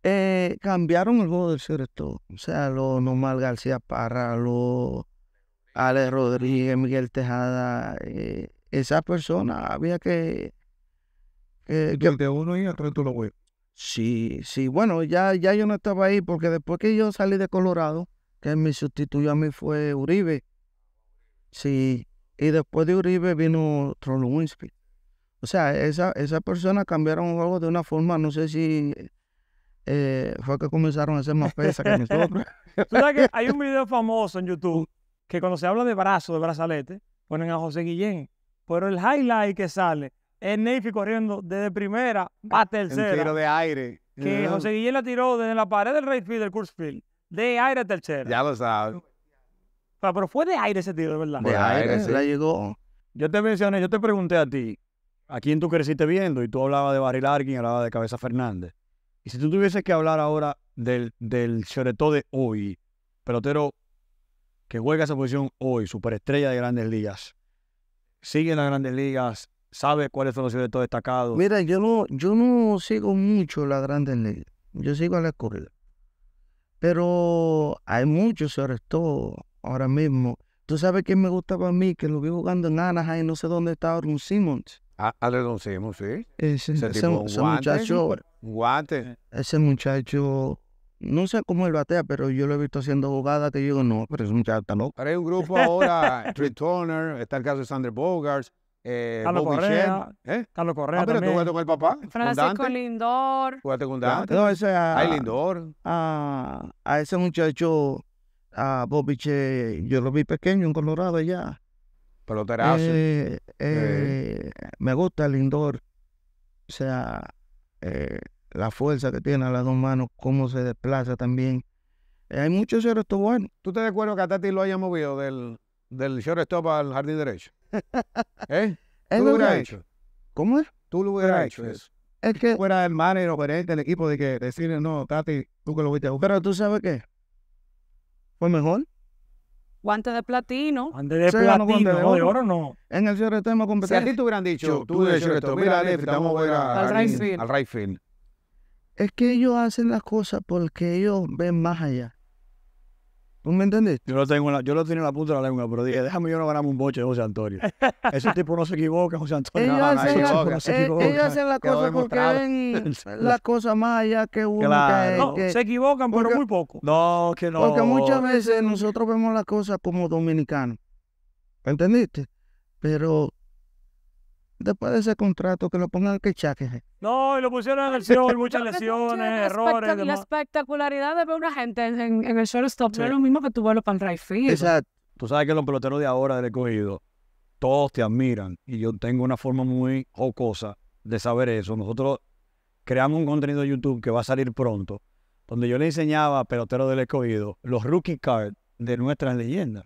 Eh, cambiaron el juego del cierto. O sea, lo normal García Parra, lo Ale Rodríguez, Miguel Tejada, esas eh, esa persona había que. que uno y otro tú lo web Sí, sí. Bueno, ya, ya yo no estaba ahí porque después que yo salí de Colorado, que me sustituyó a mí fue Uribe. Sí. Y después de Uribe vino otro o sea, esa, esa persona cambiaron el juego de una forma, no sé si eh, fue que comenzaron a hacer más pesas que nosotros. ¿Tú sabes que hay un video famoso en YouTube que cuando se habla de brazo, de brazalete, ponen a José Guillén, pero el highlight que sale es Neyfi corriendo desde primera a tercera. Un tiro de aire. Que José Guillén la tiró desde la pared del Rayfield, field, del de aire a tercera. Ya lo sabes. Pero, fue de aire ese tiro, de ¿verdad? De, aire, aire, se la llegó. Yo te mencioné, yo te pregunté a ti, ¿A quién tú creciste viendo? Y tú hablabas de Barry Larkin, hablabas de Cabeza Fernández. Y si tú tuvieses que hablar ahora del, del de hoy, pelotero que juega esa posición hoy, superestrella de grandes ligas, sigue en las grandes ligas, sabe cuáles son los Choretó destacados. Mira, yo no, yo no sigo mucho las grandes ligas, yo sigo a la escuela. Pero hay muchos todo ahora mismo. Tú sabes que me gustaba a mí, que lo vi jugando en Anaheim, no sé dónde estaba Ron Simmons Ah, ah sí. Ese, muchacho. Guante. Pues, eh. Ese muchacho. No sé cómo él batea, pero yo lo he visto haciendo jugadas que yo digo, no, pero es un está loco. Pero hay un grupo ahora, Trey Turner, está el caso de Sander Bogarts, eh, Carlos Correa. ¿eh? Carlos ah, Correa. pero tú jugaste con el papá. Francisco Lindor. Jugaste con Dante. No, ese, a, ah, Lindor. A, a ese muchacho, a Bobiche, yo lo vi pequeño en Colorado allá peloterazo. Eh, eh. eh, me gusta el indoor, O sea, eh, la fuerza que tiene a las dos manos, cómo se desplaza también. hay muchos shortstop buenos. ¿Tú te acuerdas que a Tati lo haya movido del, del shortstop al jardín derecho? ¿Eh? ¿Tú lo hubieras hecho? ¿Cómo es? Tú lo hubieras hecho eso. Es que fuera el manager operante del equipo de que decirle no, Tati, tú que lo viste Pero tú sabes qué. Fue mejor guantes de platino. Guante de platino, de oro. no. En el cierre tema competencia. Si a ti te hubieran dicho, tú, tú de esto, mira, Alef, vamos a ir al, al, Es que ellos hacen las cosas porque ellos ven más allá. ¿Tú me entendés? Yo lo tengo, en la, yo lo punta de la lengua, pero dije, déjame yo no ganarme un boche de José Antonio. Ese tipo no se equivoca, José Antonio. Ellos, no, no, hacen, no, se equivoca. Eh, ellos las cosas porque ven las cosas más allá que uno claro. se equivocan, pero muy poco. No, que no. Porque muchas veces nosotros vemos las cosas como dominicanos. ¿Entendiste? Pero después de ese contrato, que lo pongan al quechaje. No, y lo pusieron en el sol, muchas lesiones, errores. La espectacularidad de ver una gente en, el shortstop no es lo mismo que tuvo vuelo para el field. Exacto. Tú sabes que los peloteros de ahora del escogido, todos te admiran. Y yo tengo una forma muy jocosa de saber eso. Nosotros creamos un contenido de YouTube que va a salir pronto, donde yo le enseñaba a peloteros del escogido los rookie cards de nuestras leyendas.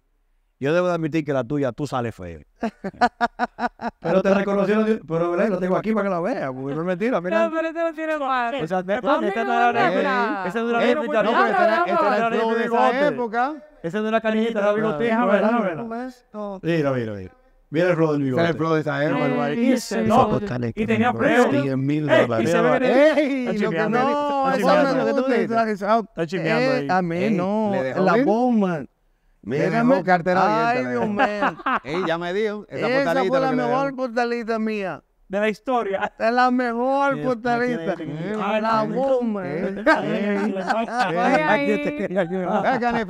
Yo debo admitir que la tuya, tú sales feo. pero te reconocieron, pero lo tengo aquí para que la veas, no es mentira. Mira. No, pero te este lo tiene mal. O sea, me este ah, esta no Esa es una No, pero este de época. Esa es una canillita, Mira, mira, mira. Mira el flow el flow de esa época, Y tenía 10 mil Está chimeando eh, ahí. Amén, no. La bomba. Mira, me dejó cartera Ay, Dios mío. Ey, ya me dio. Esa, esa fue la mejor portalita mía. De la historia. Es la mejor portalita. A la bomba.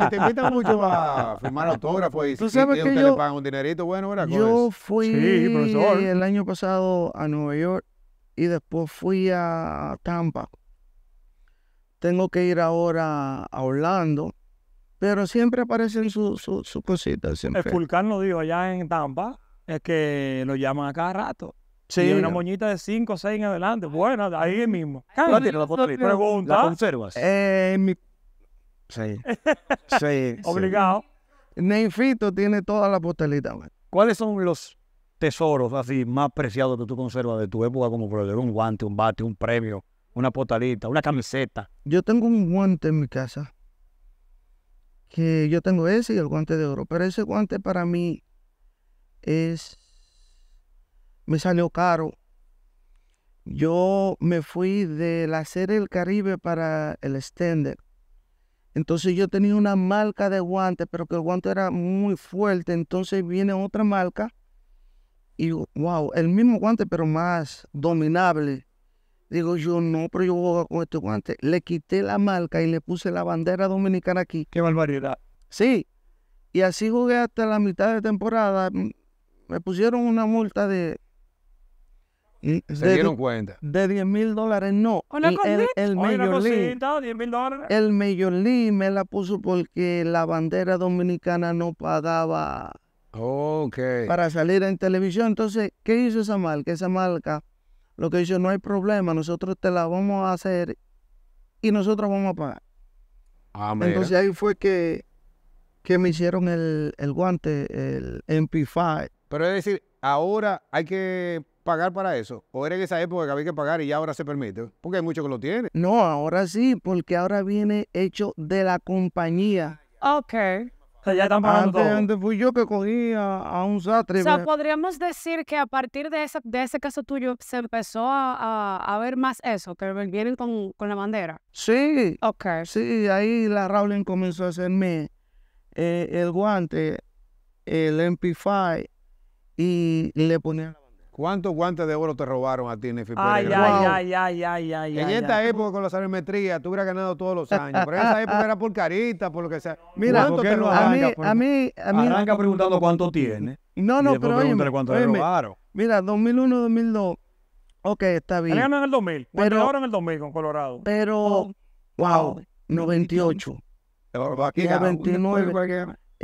te invitan mucho a firmar autógrafos y, ¿Tú sabes le pagan un dinerito bueno, ¿verdad? Yo fui el año pasado a Nueva York y después fui a Tampa. Tengo que ir ahora a Orlando pero siempre aparecen sus cositas. El Fulcán lo dijo allá en Tampa, es que lo llaman a cada rato. Sí. una moñita de 5 o 6 en adelante. Bueno, ahí mismo. Tú la, la, postalita? conservas? Eh, mi... Sí. sí. Obligado. Sí. tiene toda la postalita. ¿Cuáles son los tesoros así más preciados que tú conservas de tu época como proveedor? Un guante, un bate, un premio, una postalita, una camiseta. Yo tengo un guante en mi casa que yo tengo ese y el guante de oro. Pero ese guante para mí es, me salió caro. Yo me fui de la serie del Caribe para el Extender. Entonces yo tenía una marca de guante, pero que el guante era muy fuerte. Entonces viene otra marca y wow, el mismo guante, pero más dominable. Digo yo, no, pero yo voy con este guante. Le quité la marca y le puse la bandera dominicana aquí. Qué barbaridad. Sí. Y así jugué hasta la mitad de temporada. Mm, me pusieron una multa de. Mm, Se dieron cuenta. De 10 mil dólares, no. el, el, el 10 El Major League me la puso porque la bandera dominicana no pagaba. Para salir en televisión. Entonces, ¿qué hizo esa marca? Esa marca lo que dice, no hay problema, nosotros te la vamos a hacer y nosotros vamos a pagar. Ah, Entonces ahí fue que, que me hicieron el, el guante, el MP5. Pero es decir, ahora hay que pagar para eso? ¿O era en esa época que había que pagar y ya ahora se permite? Porque hay muchos que lo tienen. No, ahora sí, porque ahora viene hecho de la compañía. Ok. O sea, antes, fui yo que cogí a, un sastre. O sea, podríamos decir que a partir de, ese, de ese caso tuyo se empezó a, ver más eso, que vienen con, la bandera. Sí. Ok. Sí, ahí la Rowling comenzó a hacerme eh, el guante, el MP5, y le ponía... ¿Cuántos guantes de oro te robaron a ti en FP? Ay, ay, ay, ay, ay, ay, En esta época con la salimetría, tú hubieras ganado todos los años. Pero en esa época era por carita, por lo que sea. Mira, ¿cuánto A mí, a mí, a mí. preguntando cuánto tiene. No, no, y pero oye, cuánto robaron. Mira, 2001, 2002. Ok, está bien. Ganaron en el 2000. Pero ahora en el 2000 con Colorado. Pero, oh. wow, 98. Aquí 29.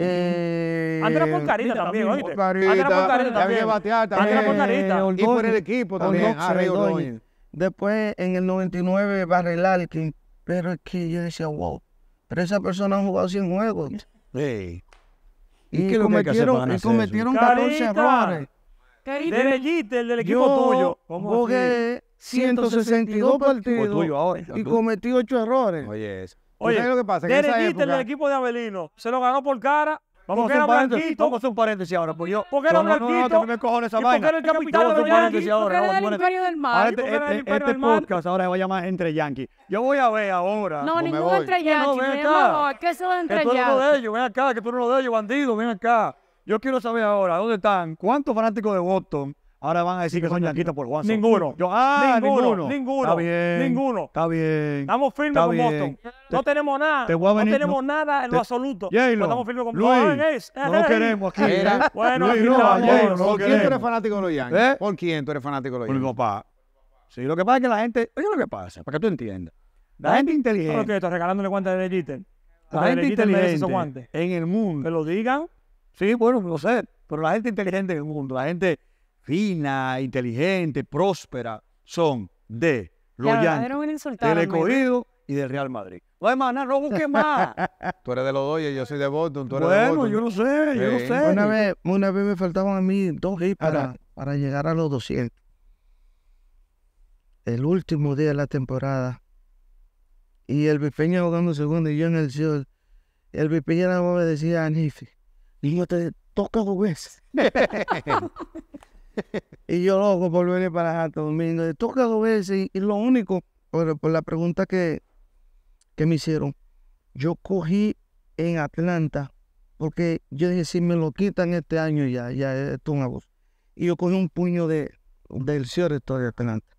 Eh, Andra por también, ¿oíste? Andra por también. Y por el equipo también, Después, en el 99, Barry Larkin. Pero es que yo decía, wow, pero esa persona ha jugado 100 juegos. Hey, ¿Y, cometieron, cometieron 14 errores. Carita. del equipo tuyo. jugué 162 partidos y cometí 8 errores. Oye, eso. Oye, lo que pasa? En el equipo de Avelino se lo ganó por cara. Vamos a hacer un ahora, porque qué era blanquito. No, me cojones Porque era el capitán de este, los Yankees, este ahora, era el imperio del Este, podcast ahora se va a llamar Entre Yankees. Yo voy a ver ahora. No, ninguno Entre Yankees, no, no, acá. ¿Qué es eso de Entre Yankees? Que tú eres uno de ellos, ven acá, que tú eres uno de ellos, bandido, ven acá. Yo quiero saber ahora, ¿dónde están? ¿Cuántos fanáticos de Boston Ahora van a decir que son yanquitos por Juan. Ninguno. ah, ninguno. Ninguno. Está bien. Ninguno. Está bien. Estamos firmes con Boston. No tenemos nada. no tenemos nada en lo absoluto. estamos firmes con Luis, Boston. no lo queremos aquí. Bueno, aquí no, ¿Por ¿Eh? quién tú eres fanático de los Yankees? ¿Por quién tú eres fanático de los Yankees? Por mi papá. Sí, lo que pasa es que la gente. Oye, lo que pasa, para que tú entiendas. La gente inteligente. ¿Por qué estás regalándole guantes de Jeter? La gente inteligente en el mundo. Que lo digan. Sí, bueno, lo sé. Pero la gente inteligente en el mundo, la gente fina, inteligente, próspera, son de los de del y del Real Madrid. No hay no busques más. tú eres de los y yo soy de Boston, tú eres bueno, yo lo sé, yo lo sé. Una vez, una vez me faltaban a mí dos hits para, llegar a los 200. El último día de la temporada. Y el Peña jugando segundo y yo en el cielo. El voz me decía a Nifi, niño, te toca dos veces. y yo loco por venir para Santo Domingo. Toca dos veces y, lo único, por, la pregunta que, me hicieron, yo cogí en Atlanta, porque yo dije, si me lo quitan este año ya, ya es una voz. Y yo cogí un puño de, del Cierto de Atlanta.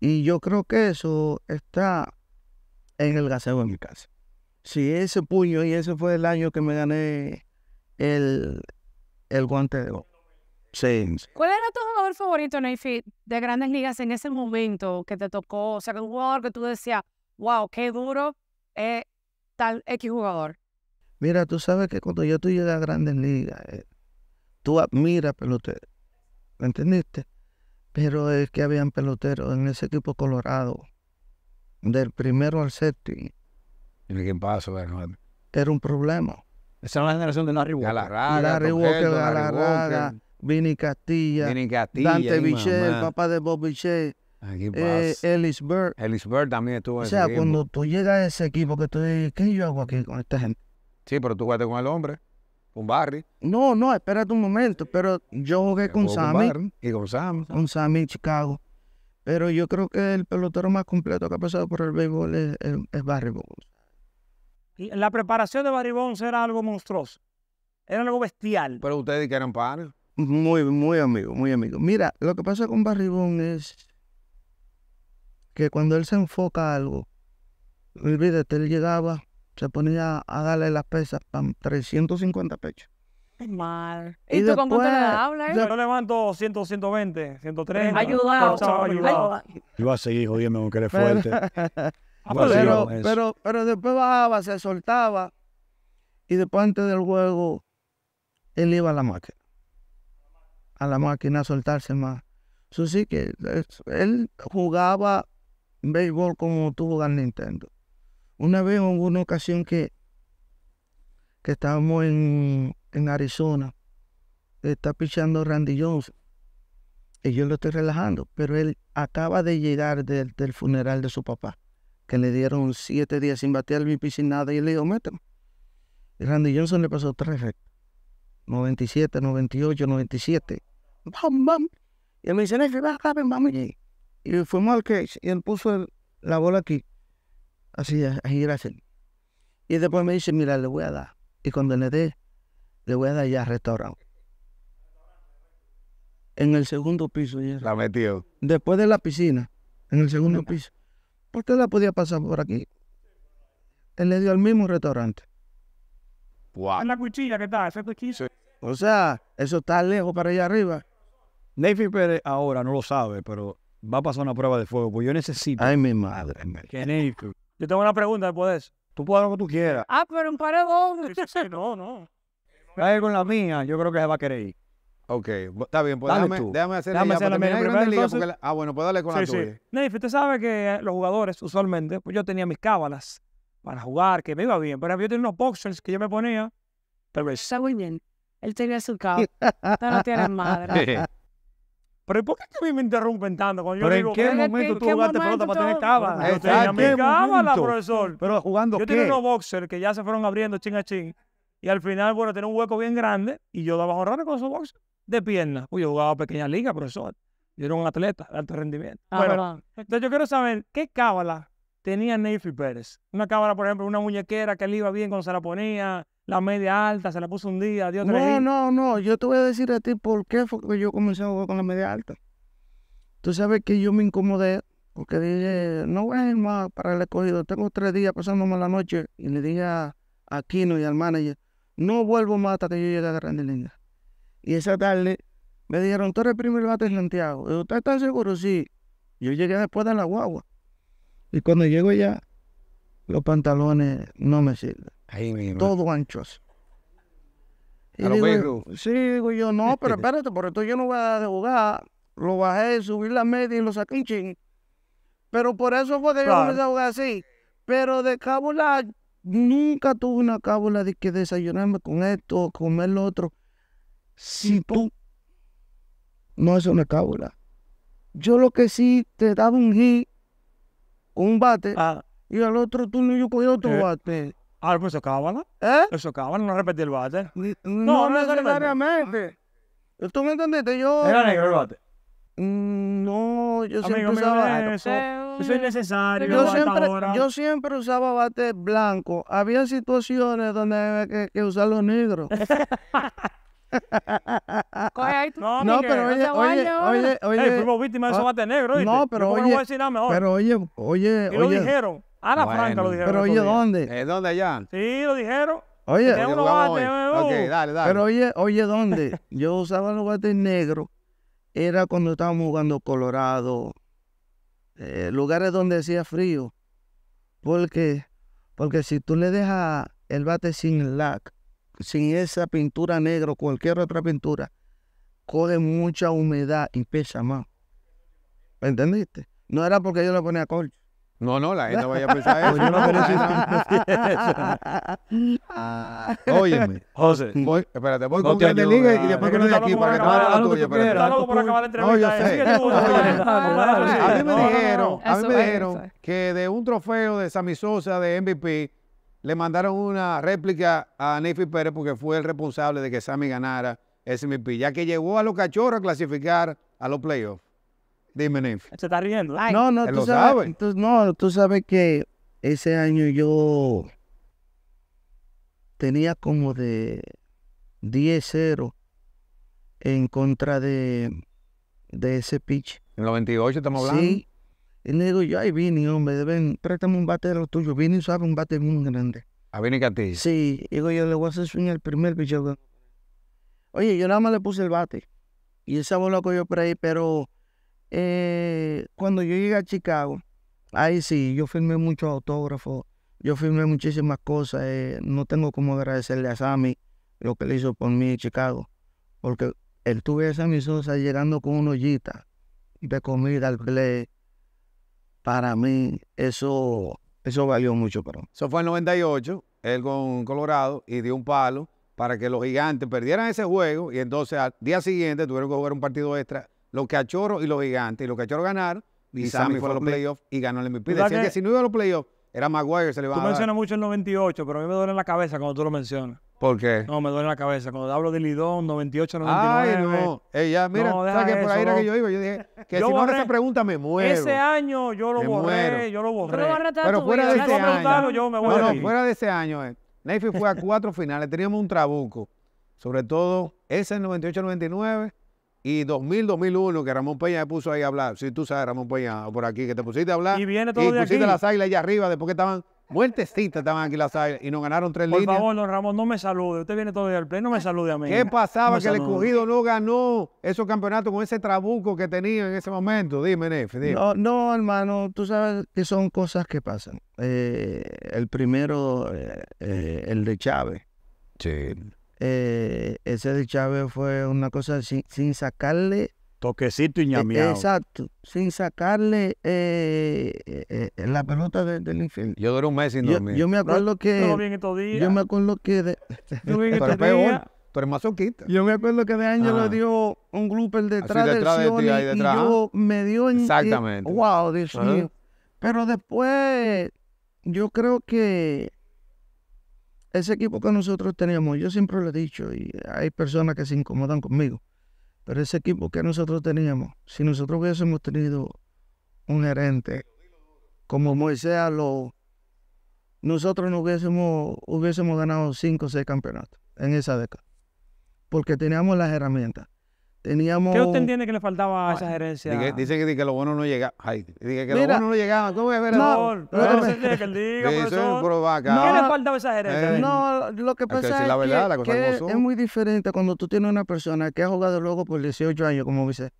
Y yo creo que eso está en el gaseo de mi casa. si ese puño y ese fue el año que me gané el, el guante de oro. ¿Cuál era tu jugador favorito, Neyfi, de Grandes Ligas en ese momento que te tocó? O sea, un jugador que tú decías, wow, qué duro es eh, tal X jugador. Mira, tú sabes que cuando yo tú llegué a Grandes Ligas, eh, tú admiras peloteros, ¿me entendiste? Pero es que habían peloteros en ese equipo colorado, del primero al séptimo. ¿Y qué pasó, Era un problema. Esa era la generación de Larry Walker. Galarraga, Walker, Vinny Castilla, Dante Castilla el papá de Bob Viché, eh, Ellis Bird. Ellis Bird también estuvo en O sea, cuando tú llegas a ese equipo, que tú dices, ¿qué yo hago aquí con esta gente? Sí, pero tú jugaste con el hombre, con Barry. No, no, espérate un momento, pero yo jugué con Sammy. y con Sammy. Con Sammy en Chicago. Pero yo creo que el pelotero más completo que ha pasado por el béisbol es, Barry Bones. La preparación de Barry Bones era algo monstruoso. Era algo bestial. Pero ustedes que eran pares. Muy, muy amigo, muy amigo. Mira, lo que pasa con Barribón es que cuando él se enfoca a algo, olvídate, él llegaba, se ponía a darle las pesas para 350 pechos. Mal. ¿Y, ¿Y tú con cuánto le hablas? Yo, no levanto 100, 120, 130. Ayudado. ayudado. Yo a seguir jodiendo aunque eres fuerte. Ah, pero, pero, pero después bajaba, se soltaba. Y después antes del juego, él iba a la máquina a la máquina a soltarse más. Eso sí que él jugaba béisbol como tú jugas Nintendo. Una vez en una ocasión que, que estábamos en, Arizona, está pichando Randy Johnson y yo lo estoy relajando, pero él acaba de llegar del funeral de su papá, que le dieron siete días sin batear el piscinada nada, y le dijo, méteme. Y Randy Johnson le pasó tres veces. 97, 98, 97. Bam, Y él me dice, que va, ven, vamos allí. Y fuimos al cage y él puso la bola aquí. Así, así, así. Y después me dice, mira, le voy a dar. Y cuando le dé, le voy a dar ya al restaurante. En el segundo piso. Ya. La metió. Después de la piscina, en el segundo piso. ¿Por qué la podía pasar por aquí? Él le dio al mismo restaurante. En la cuchilla que está, excepto cuchilla. O sea, eso está lejos para allá arriba. Nathan Pérez ahora no lo sabe, pero va a pasar una prueba de fuego, pues yo necesito. Ay, mi madre. Que Yo tengo una pregunta después Tú puedes lo que tú quieras. Ah, pero un paredón. no, no. Cae con la mía, yo creo que se va a querer ir. Ok, está bien, pues déjame, déjame hacer déjame la mía primero, Ah, bueno, pues dale con la tuya. Sí. usted sabe que los jugadores usualmente, pues yo tenía mis cábalas para jugar, que me iba bien. Pero yo tenía unos boxers que yo me ponía. Pero está muy bien. Él tenía su cabo. no tiene madre. Pero ¿por qué a mí me interrumpen tanto? Cuando yo ¿Pero digo, en qué momento tú jugaste pelota para tener cábala? Yo tenía mi cábala, profesor. ¿Pero jugando Yo tenía unos boxers que ya se fueron abriendo ching a ching. Y al final, bueno, tenía un hueco bien grande y yo daba horrores con esos boxers de pierna. Uy, pues yo jugaba pequeña liga, profesor. Yo era un atleta de alto rendimiento. Ah, bueno, entonces yo quiero saber, ¿qué cábala tenía Neyfi Pérez. Una cámara, por ejemplo, una muñequera que le iba bien cuando se la ponía, la media alta, se la puso un día, dio tres. No, no, no. Yo te voy a decir a ti por qué fue que yo comencé a jugar con la media alta. Tú sabes que yo me incomodé porque dije, no voy a ir más para el escogido. Tengo tres días pasando pasándome la noche y le dije a Aquino y al manager, no vuelvo más hasta que yo llegue a Grande Linda. Y esa tarde me dijeron, tú eres el primer bate en Santiago. ¿Usted está seguro? Sí. Yo llegué después de la guagua. Y cuando llego allá, los pantalones no me sirven. Ahí Todo anchos. Y sí, digo yo, no, pero espérate, por esto yo no voy a jugar. Lo bajé, subí la media y lo saqué un ching. Pero por eso fue que yo no a jugar así. Pero de cábula, nunca tuve una cábula de que desayunarme con esto, comer lo otro. Si tú no es una cábula. Yo lo que sí te daba un hit un bate ah. y al otro turno yo cogí otro eh. bate. Ah, pues eso cábala. ¿Eh? Eso pues cábala, no repetí el bate. no, no, necesariamente. No. ¿Tú me entendiste? Yo... Era negro el bate. Mm, no, yo siempre usaba eh, eso, es necesario. Yo siempre, yo siempre, usaba bate blanco. Había situaciones donde había que, que usar los negros. no, no pero oye, oye, oye, oye. fuimos víctimas de esos Somate negros. No, pero oye, no nada mejor. Pero oye, oye, Y lo dijeron, a la franca lo dijeron. Pero oye, ¿dónde? ¿Es dónde allá? Sí, lo dijeron. Oye, okay, dale, dale. pero oye, oye, ¿dónde? Yo usaba los bates negros, era cuando estábamos jugando Colorado, eh, lugares donde hacía frío. Porque, porque si tú le dejas el bate sin lac sin esa pintura negra o cualquier otra pintura, coge mucha humedad y pesa más. ¿Me entendiste? No era porque yo le ponía col. No, no, la gente vaya a pensar eso. Yo no Óyeme. José. Voy, espérate, voy con te Liga y después con de aquí para que acabe la tuya. Está por acabar la entrevista. No, yo sé. A mí me dijeron, a mí me dijeron que de un trofeo de Sammy Sosa de MVP le mandaron una réplica a Nefi Pérez porque fue el responsable de que Sammy ganara ese MVP, ya que llegó a los cachorros a clasificar a los playoffs. Dime, Nefi. Se está riendo. no, no, tú sabes. no, tú sabes que ese año yo tenía como de 10-0 en contra de, ese pitch. En el 98 estamos hablando. Y le digo yo, ay, vine, hombre, ven, préstame un bate de tuyos tuyo. Vini sabe un bate muy grande. ¿A Vini ti Sí, digo yo, le voy a hacer swing el primer bicho. Oye, yo nada más le puse el bate. Y esa bola cogió por ahí, pero eh, cuando yo llegué a Chicago, ahí sí, yo firmé muchos autógrafos, yo firmé muchísimas cosas. Eh, no tengo como agradecerle a Sammy lo que le hizo por mí en Chicago, porque él tuve a Sammy Sosa llegando con una ollita de comida al play para mí eso, eso valió mucho para Eso fue el 98, él con Colorado, y dio un palo para que los gigantes perdieran ese juego, y entonces al día siguiente tuvieron que jugar un partido extra, los cachorros y los gigantes, y los cachorros ganaron, y, Sammy, fue a los playoffs y ganó el MVP. Decían que, si no iba a los playoffs, era que se le va a Tú mencionas mucho el 98, pero a mí me duele en la cabeza cuando tú lo mencionas. ¿Por qué? No, me duele la cabeza. Cuando hablo de Lidón, 98, 99. Ay, no. Ella, mira, ¿Sabes por ahí era que yo iba. Yo dije, que si no no esa pregunta me muero. Ese año yo lo borré, yo lo borré. Pero, Pero fuera de ese año. Yo me voy no, no, fuera de ese año. Eh. Neyfi fue a cuatro finales. Teníamos un trabuco. Sobre todo ese 98, 99 y 2000, 2001, que Ramón Peña me puso ahí a hablar. Si tú sabes, Ramón Peña, por aquí, que te pusiste a hablar. Y viene todo y pusiste las águilas allá arriba, después que estaban Muertecita estaban aquí las águilas y nos ganaron tres líneas. Por favor, don Ramón, no me salude. Usted viene todo el día al play, no me salude a mí. ¿Qué pasaba? que el escogido no ganó esos campeonatos con ese trabuco que tenía en ese momento. Dime, Nefe, Dime. No, hermano, tú sabes que son cosas que pasan. Eh, el primero, eh, eh, el de Chávez. Sí. ese de Chávez fue una cosa sin sacarle Toquecito y e, ñameado. Exacto, sin sacarle eh, eh, eh, la pelota del infierno. Yo duré un mes sin dormir. Yo, me acuerdo que. Todo bien estos días. Yo me acuerdo que. pero peor, tú eres masoquista. Yo me acuerdo que de Ángel le ah. dio un grupo detrás, Así detrás del de ti, detrás. Y yo me dio. En, Exactamente. wow, Dios mío. Pero después, yo creo que ese equipo que nosotros teníamos, yo siempre lo he dicho, y hay personas que se incomodan conmigo pero ese equipo que nosotros teníamos, si nosotros hubiésemos tenido un gerente como Moisés lo nosotros no hubiésemos, hubiésemos ganado cinco o seis campeonatos en esa década, porque teníamos las herramientas. Teníamos... ¿Qué usted entiende que le faltaba a esa gerencia? Dice, dice que, lo bueno no llegaba. Dice que Mira, lo bueno no llegaba. ¿Cómo es verdad? No, no, no, ¿Qué le faltaba a esa gerencia? Eh, no, lo que pasa es, que, es la verdad, la cosa es muy diferente cuando tú tienes una persona que ha jugado luego por 18 años, como dice,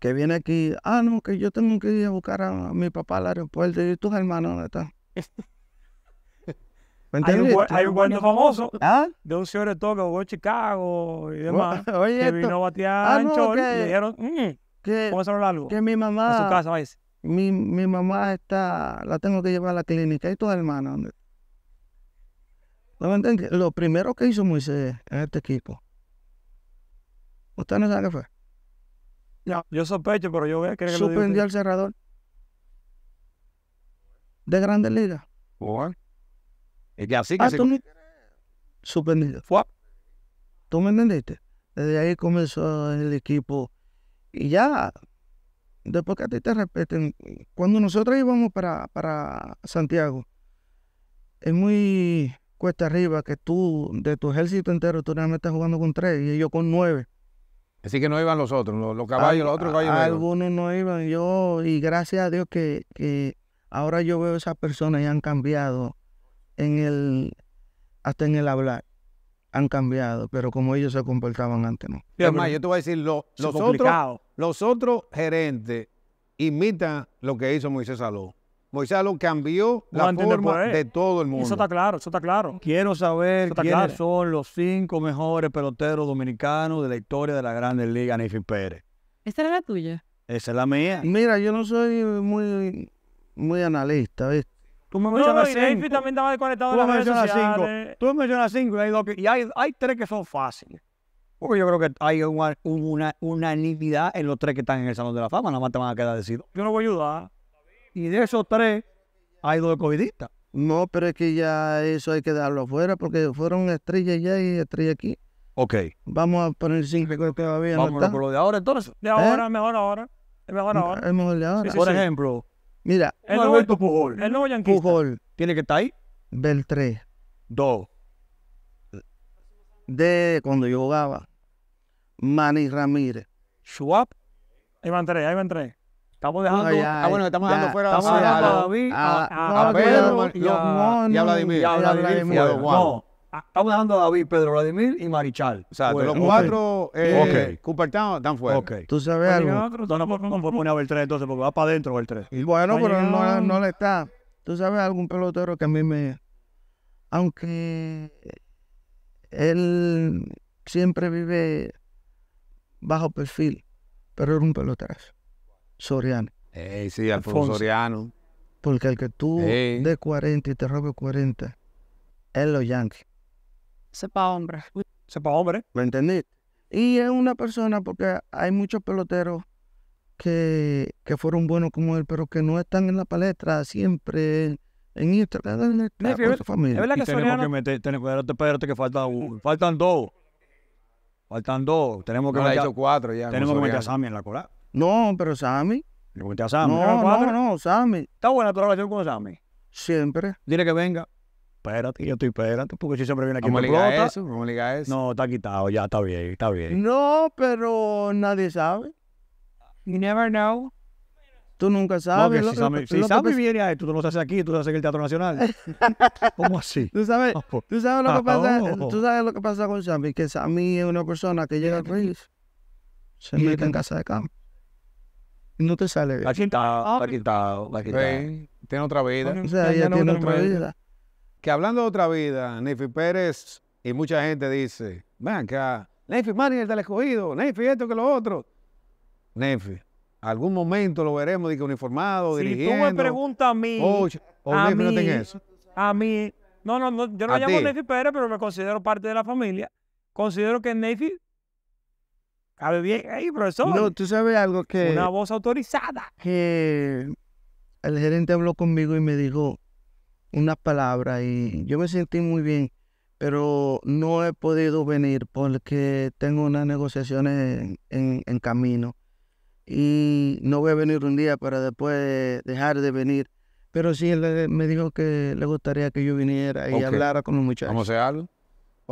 que viene aquí, ah, no, que yo tengo que ir a buscar a, mi papá al aeropuerto y tus hermanos, ¿dónde están? Hay un, cuento famoso de un señor de todo jugó en Chicago y demás. que vino a batear ah, en no, y le dijeron, mm, mm, que, ¿cómo algo? Que mi mamá. A su casa, Mi, mi mamá está, la tengo que llevar a la clínica. ¿Y tu hermana? Lo primero que hizo Moisés en este equipo, ¿usted no sabe qué fue? Yo sospecho, pero yo veo a creer que Suspendió al cerrador de Grandes Ligas. ¿Por? Es que así que ah, tú me... Fue. ¿Tú me entendiste? Desde ahí comenzó el equipo. Y ya, después que a ti te respeten, cuando nosotros íbamos para, Santiago, es muy cuesta arriba que tú, de tu ejército entero, tú realmente estás jugando con tres y ellos con nueve. Así que no iban los otros, los, caballos, los otros caballos. algunos no iban, yo, y gracias a Dios que, que ahora yo veo esas personas y han cambiado en el, hasta en el hablar han cambiado, pero como ellos se comportaban antes, no. además, yo te voy a decir, los, otros, gerentes imitan lo que hizo Moisés Saló. Moisés Saló cambió la forma de todo el mundo. Eso está claro, eso está claro. Quiero saber quiénes son los cinco mejores peloteros dominicanos de la historia de la Grandes Liga, Nefi Pérez. ¿Esa era la tuya? Esa es la mía. Mira, yo no soy muy, muy analista, ¿viste? Tú me mencionas no, cinco. también estaba Tú me mencionas cinco. Tú me mencionas cinco. Y, hay, dos y hay, hay, tres que son fáciles. Porque yo creo que hay una, unanimidad en los tres que están en el Salón de la Fama. Nada más te van a quedar decididos. Yo no voy a ayudar. Y de esos tres, hay dos covidistas. No, pero es que ya eso hay que dejarlo afuera porque fueron estrellas ya y estrellas aquí. Ok. Vamos a poner cinco que todavía Vamos no Vamos por lo de ahora entonces. De ahora, ¿Eh? mejor ahora. Es mejor mm, ahora. Es mejor de ahora. por ejemplo, Mira, el nuevo, Alberto Pujol. El nuevo yanquista. Pujol. ¿Tiene que estar ahí? 3, 2, De cuando yo jugaba. Manny Ramírez. Schwab. Ahí van tres, ahí van tres. Estamos dejando. Ay, ah, bueno, estamos ya, dejando fuera estamos a, dejando a David, a, a, a, a Pedro, Pedro y, y, y a Vladimir. Y a Vladimir. Ah, estamos dejando a David, Pedro Vladimir y Marichal. O sea, los cuatro, okay. eh, okay. están fuera. ¿Tú sabes pues algo? no, no, no, no poner a 3 entonces, porque va para adentro el 3. Y bueno, pero no, no le está. ¿Tú sabes algún pelotero que a mí me... Aunque él siempre vive bajo perfil, pero era un pelotero Soriano. Hey, sí, Alfonso, Soriano. Porque el que tú de 40 y te robe 40, es los Yankees. Sepa hombre. Sepa hombre. ¿Me entendí Y es una persona, porque hay muchos peloteros que, que fueron buenos como él, pero que no están en la palestra siempre en Instagram. Es verdad que tenemos que meter, tenemos, que Faltan dos. Faltan dos. Tenemos que meter. Tenemos que meter a Sammy en la cola. No, pero Sammy. Le No, no, no, Sammy. ¿Está buena tu relación con Sammy? Siempre. Dile que venga espérate, yo estoy espérate, porque si siempre viene aquí vamos me ligar eso, vamos eso. No, está quitado, ya está bien, está bien. No, pero nadie sabe. You never know. Tú nunca sabes. No, si Sammy, si pues viene a esto, tú lo haces aquí, tú lo haces en el Teatro Nacional. ¿Cómo así? ¿Tú sabes, ah, pues, ¿tú, sabes lo que pasa, ah, oh. tú sabes lo que pasa con Sammy, que Sammy es una persona que llega al país, se mete en casa de campo. No te sale bien. Está quitado, ha quitado, ha quitado. Tiene otra vida. O sea, ella tiene otra vida que hablando de otra vida, Nefi Pérez y mucha gente dice, ven acá, Nefi el del escogido, Nefi esto que lo otro. Nefi, algún momento lo veremos de uniformado, si dirigiendo. Si tú me preguntas a mí, a mí, no eso. a mí, no, no, yo no llamo Nefi Pérez, pero me considero parte de la familia. Considero que Nefi cabe bien ahí, profesor. No, tú sabes algo que... Una voz autorizada. Que el gerente habló conmigo y me dijo, una palabra y yo me sentí muy bien, pero no he podido venir porque tengo unas negociaciones en, camino y no voy a venir un día para después dejar de venir. Pero sí, él me dijo que le gustaría que yo viniera y hablara con los muchachos. ¿Cómo se Cuando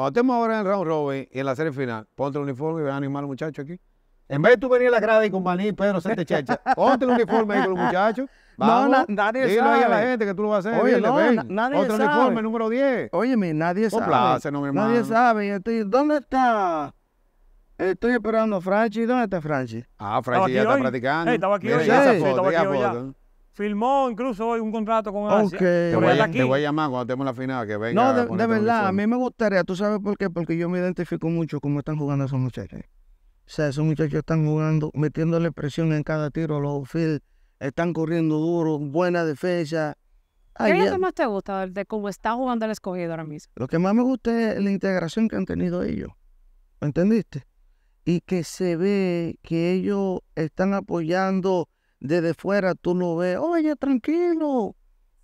estemos ahora en el round robin y en la serie final, ponte el uniforme y ve a animar al muchacho aquí. En vez de tú venir a la grada y con Maní, Pedro, sé chacha, ponte el uniforme ahí con los muchachos no, nadie Dilo sabe. a la gente que tú lo vas a hacer. Oye, no, ven, otro uniforme número 10. Óyeme, nadie sabe. mi hermano. Nadie sabe. Estoy, ¿Dónde está? Estoy esperando a Franchi. ¿Dónde está Franchi? Ah, Franchi ya está practicando. estaba aquí hoy. estaba aquí Firmó incluso hoy un contrato con Asia. Ok. Te, voy a, voy a, llamar cuando estemos la final, que venga. No, de, verdad, a mí me gustaría. ¿Tú sabes por qué? Porque yo me identifico mucho con cómo están jugando esos muchachos. O sea, esos muchachos están jugando, metiéndole presión en cada tiro, los están corriendo duro, buena defensa. ¿Qué es lo que más te gusta de cómo está jugando el escogido ahora mismo? Lo que más me gusta es la integración que han tenido ellos. ¿Me entendiste? Y que se ve que ellos están apoyando desde fuera, tú lo ves, oye, tranquilo.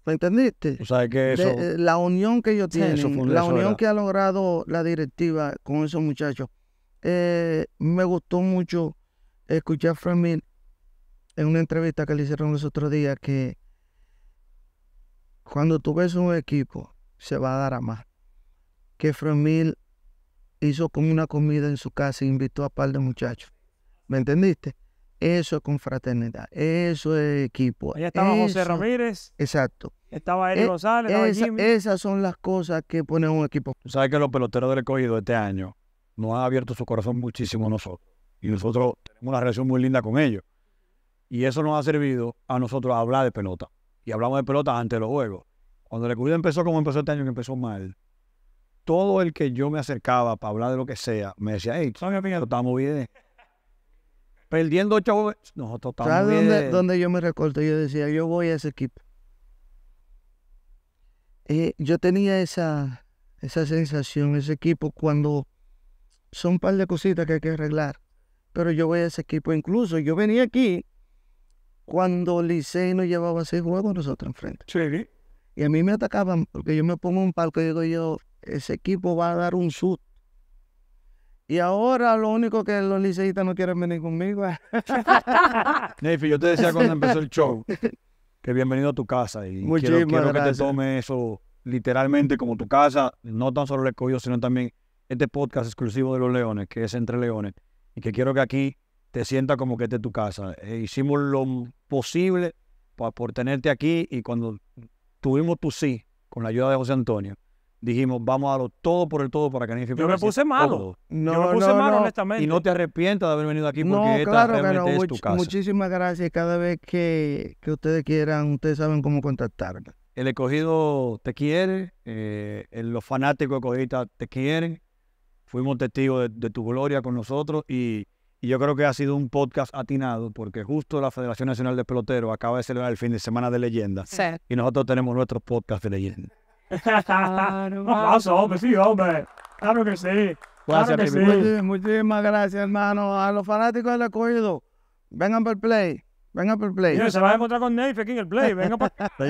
¿Lo entendiste? O sea, que eso... Eh, la unión que ellos tienen, la unión que ha logrado la directiva con esos muchachos. Eh, me gustó mucho escuchar a en una entrevista que le hicieron los otros días que cuando tú ves un equipo, se va a dar a más. Que Fremil hizo con una comida en su casa e invitó a un par de muchachos. ¿Me entendiste? Eso es confraternidad, eso es equipo. Ahí estaba José Ramírez. Exacto. Estaba Eric e Rosales. Esas son las cosas que pone un equipo. Tú sabes que los peloteros del escogido este año nos han abierto su corazón muchísimo a nosotros. Y nosotros tenemos una relación muy linda con ellos. Y eso nos ha servido a nosotros a hablar de pelota. Y hablamos de pelota antes de los juegos. Cuando el Recurrido empezó como empezó este año, que empezó mal, todo el que yo me acercaba para hablar de lo que sea, me decía, hey, ¿sabes Estamos bien. Perdiendo ocho nosotros estamos bien. dónde, yo me recorto? Yo decía, yo voy a ese equipo. Eh, yo tenía esa, esa sensación, ese equipo, cuando son un par de cositas que hay que arreglar. Pero yo voy a ese equipo. Incluso yo venía aquí cuando Licey nos llevaba seis juegos nosotros enfrente. Sí. Y a mí me atacaban, porque yo me pongo un palco y digo yo, ese equipo va a dar un susto. Y ahora lo único que los liceístas no quieren venir conmigo. Nefi, yo te decía cuando empezó el show que bienvenido a tu casa. Y quiero, quiero que te tome eso literalmente como tu casa, no tan solo el escogido, sino también este podcast exclusivo de los leones, que es Entre Leones. Y que quiero que aquí te sienta como que esté tu casa. E hicimos lo posible por tenerte aquí y cuando tuvimos tu sí, con la ayuda de José Antonio, dijimos, vamos a darlo todo por el todo para que Yo me, puse malo. Yo me puse malo, honestamente. Y no te arrepientas de haber venido aquí porque esta realmente es tu casa. Muchísimas gracias. Cada vez que, ustedes quieran, ustedes saben cómo contactarme. El escogido te quiere, eh, los fanáticos de te quieren. Fuimos testigos de tu gloria con nosotros y y yo creo que ha sido un podcast atinado porque justo la Federación Nacional de Pelotero acaba de celebrar el fin de semana de leyenda. Y nosotros tenemos nuestro podcast de leyenda. ¡Claro sí, hombre. Claro que sí. Claro Muchísimas, gracias, hermano. A los fanáticos del escogido, vengan por el play. Vengan por el play. se va a encontrar con Ney aquí en el play. Vengan por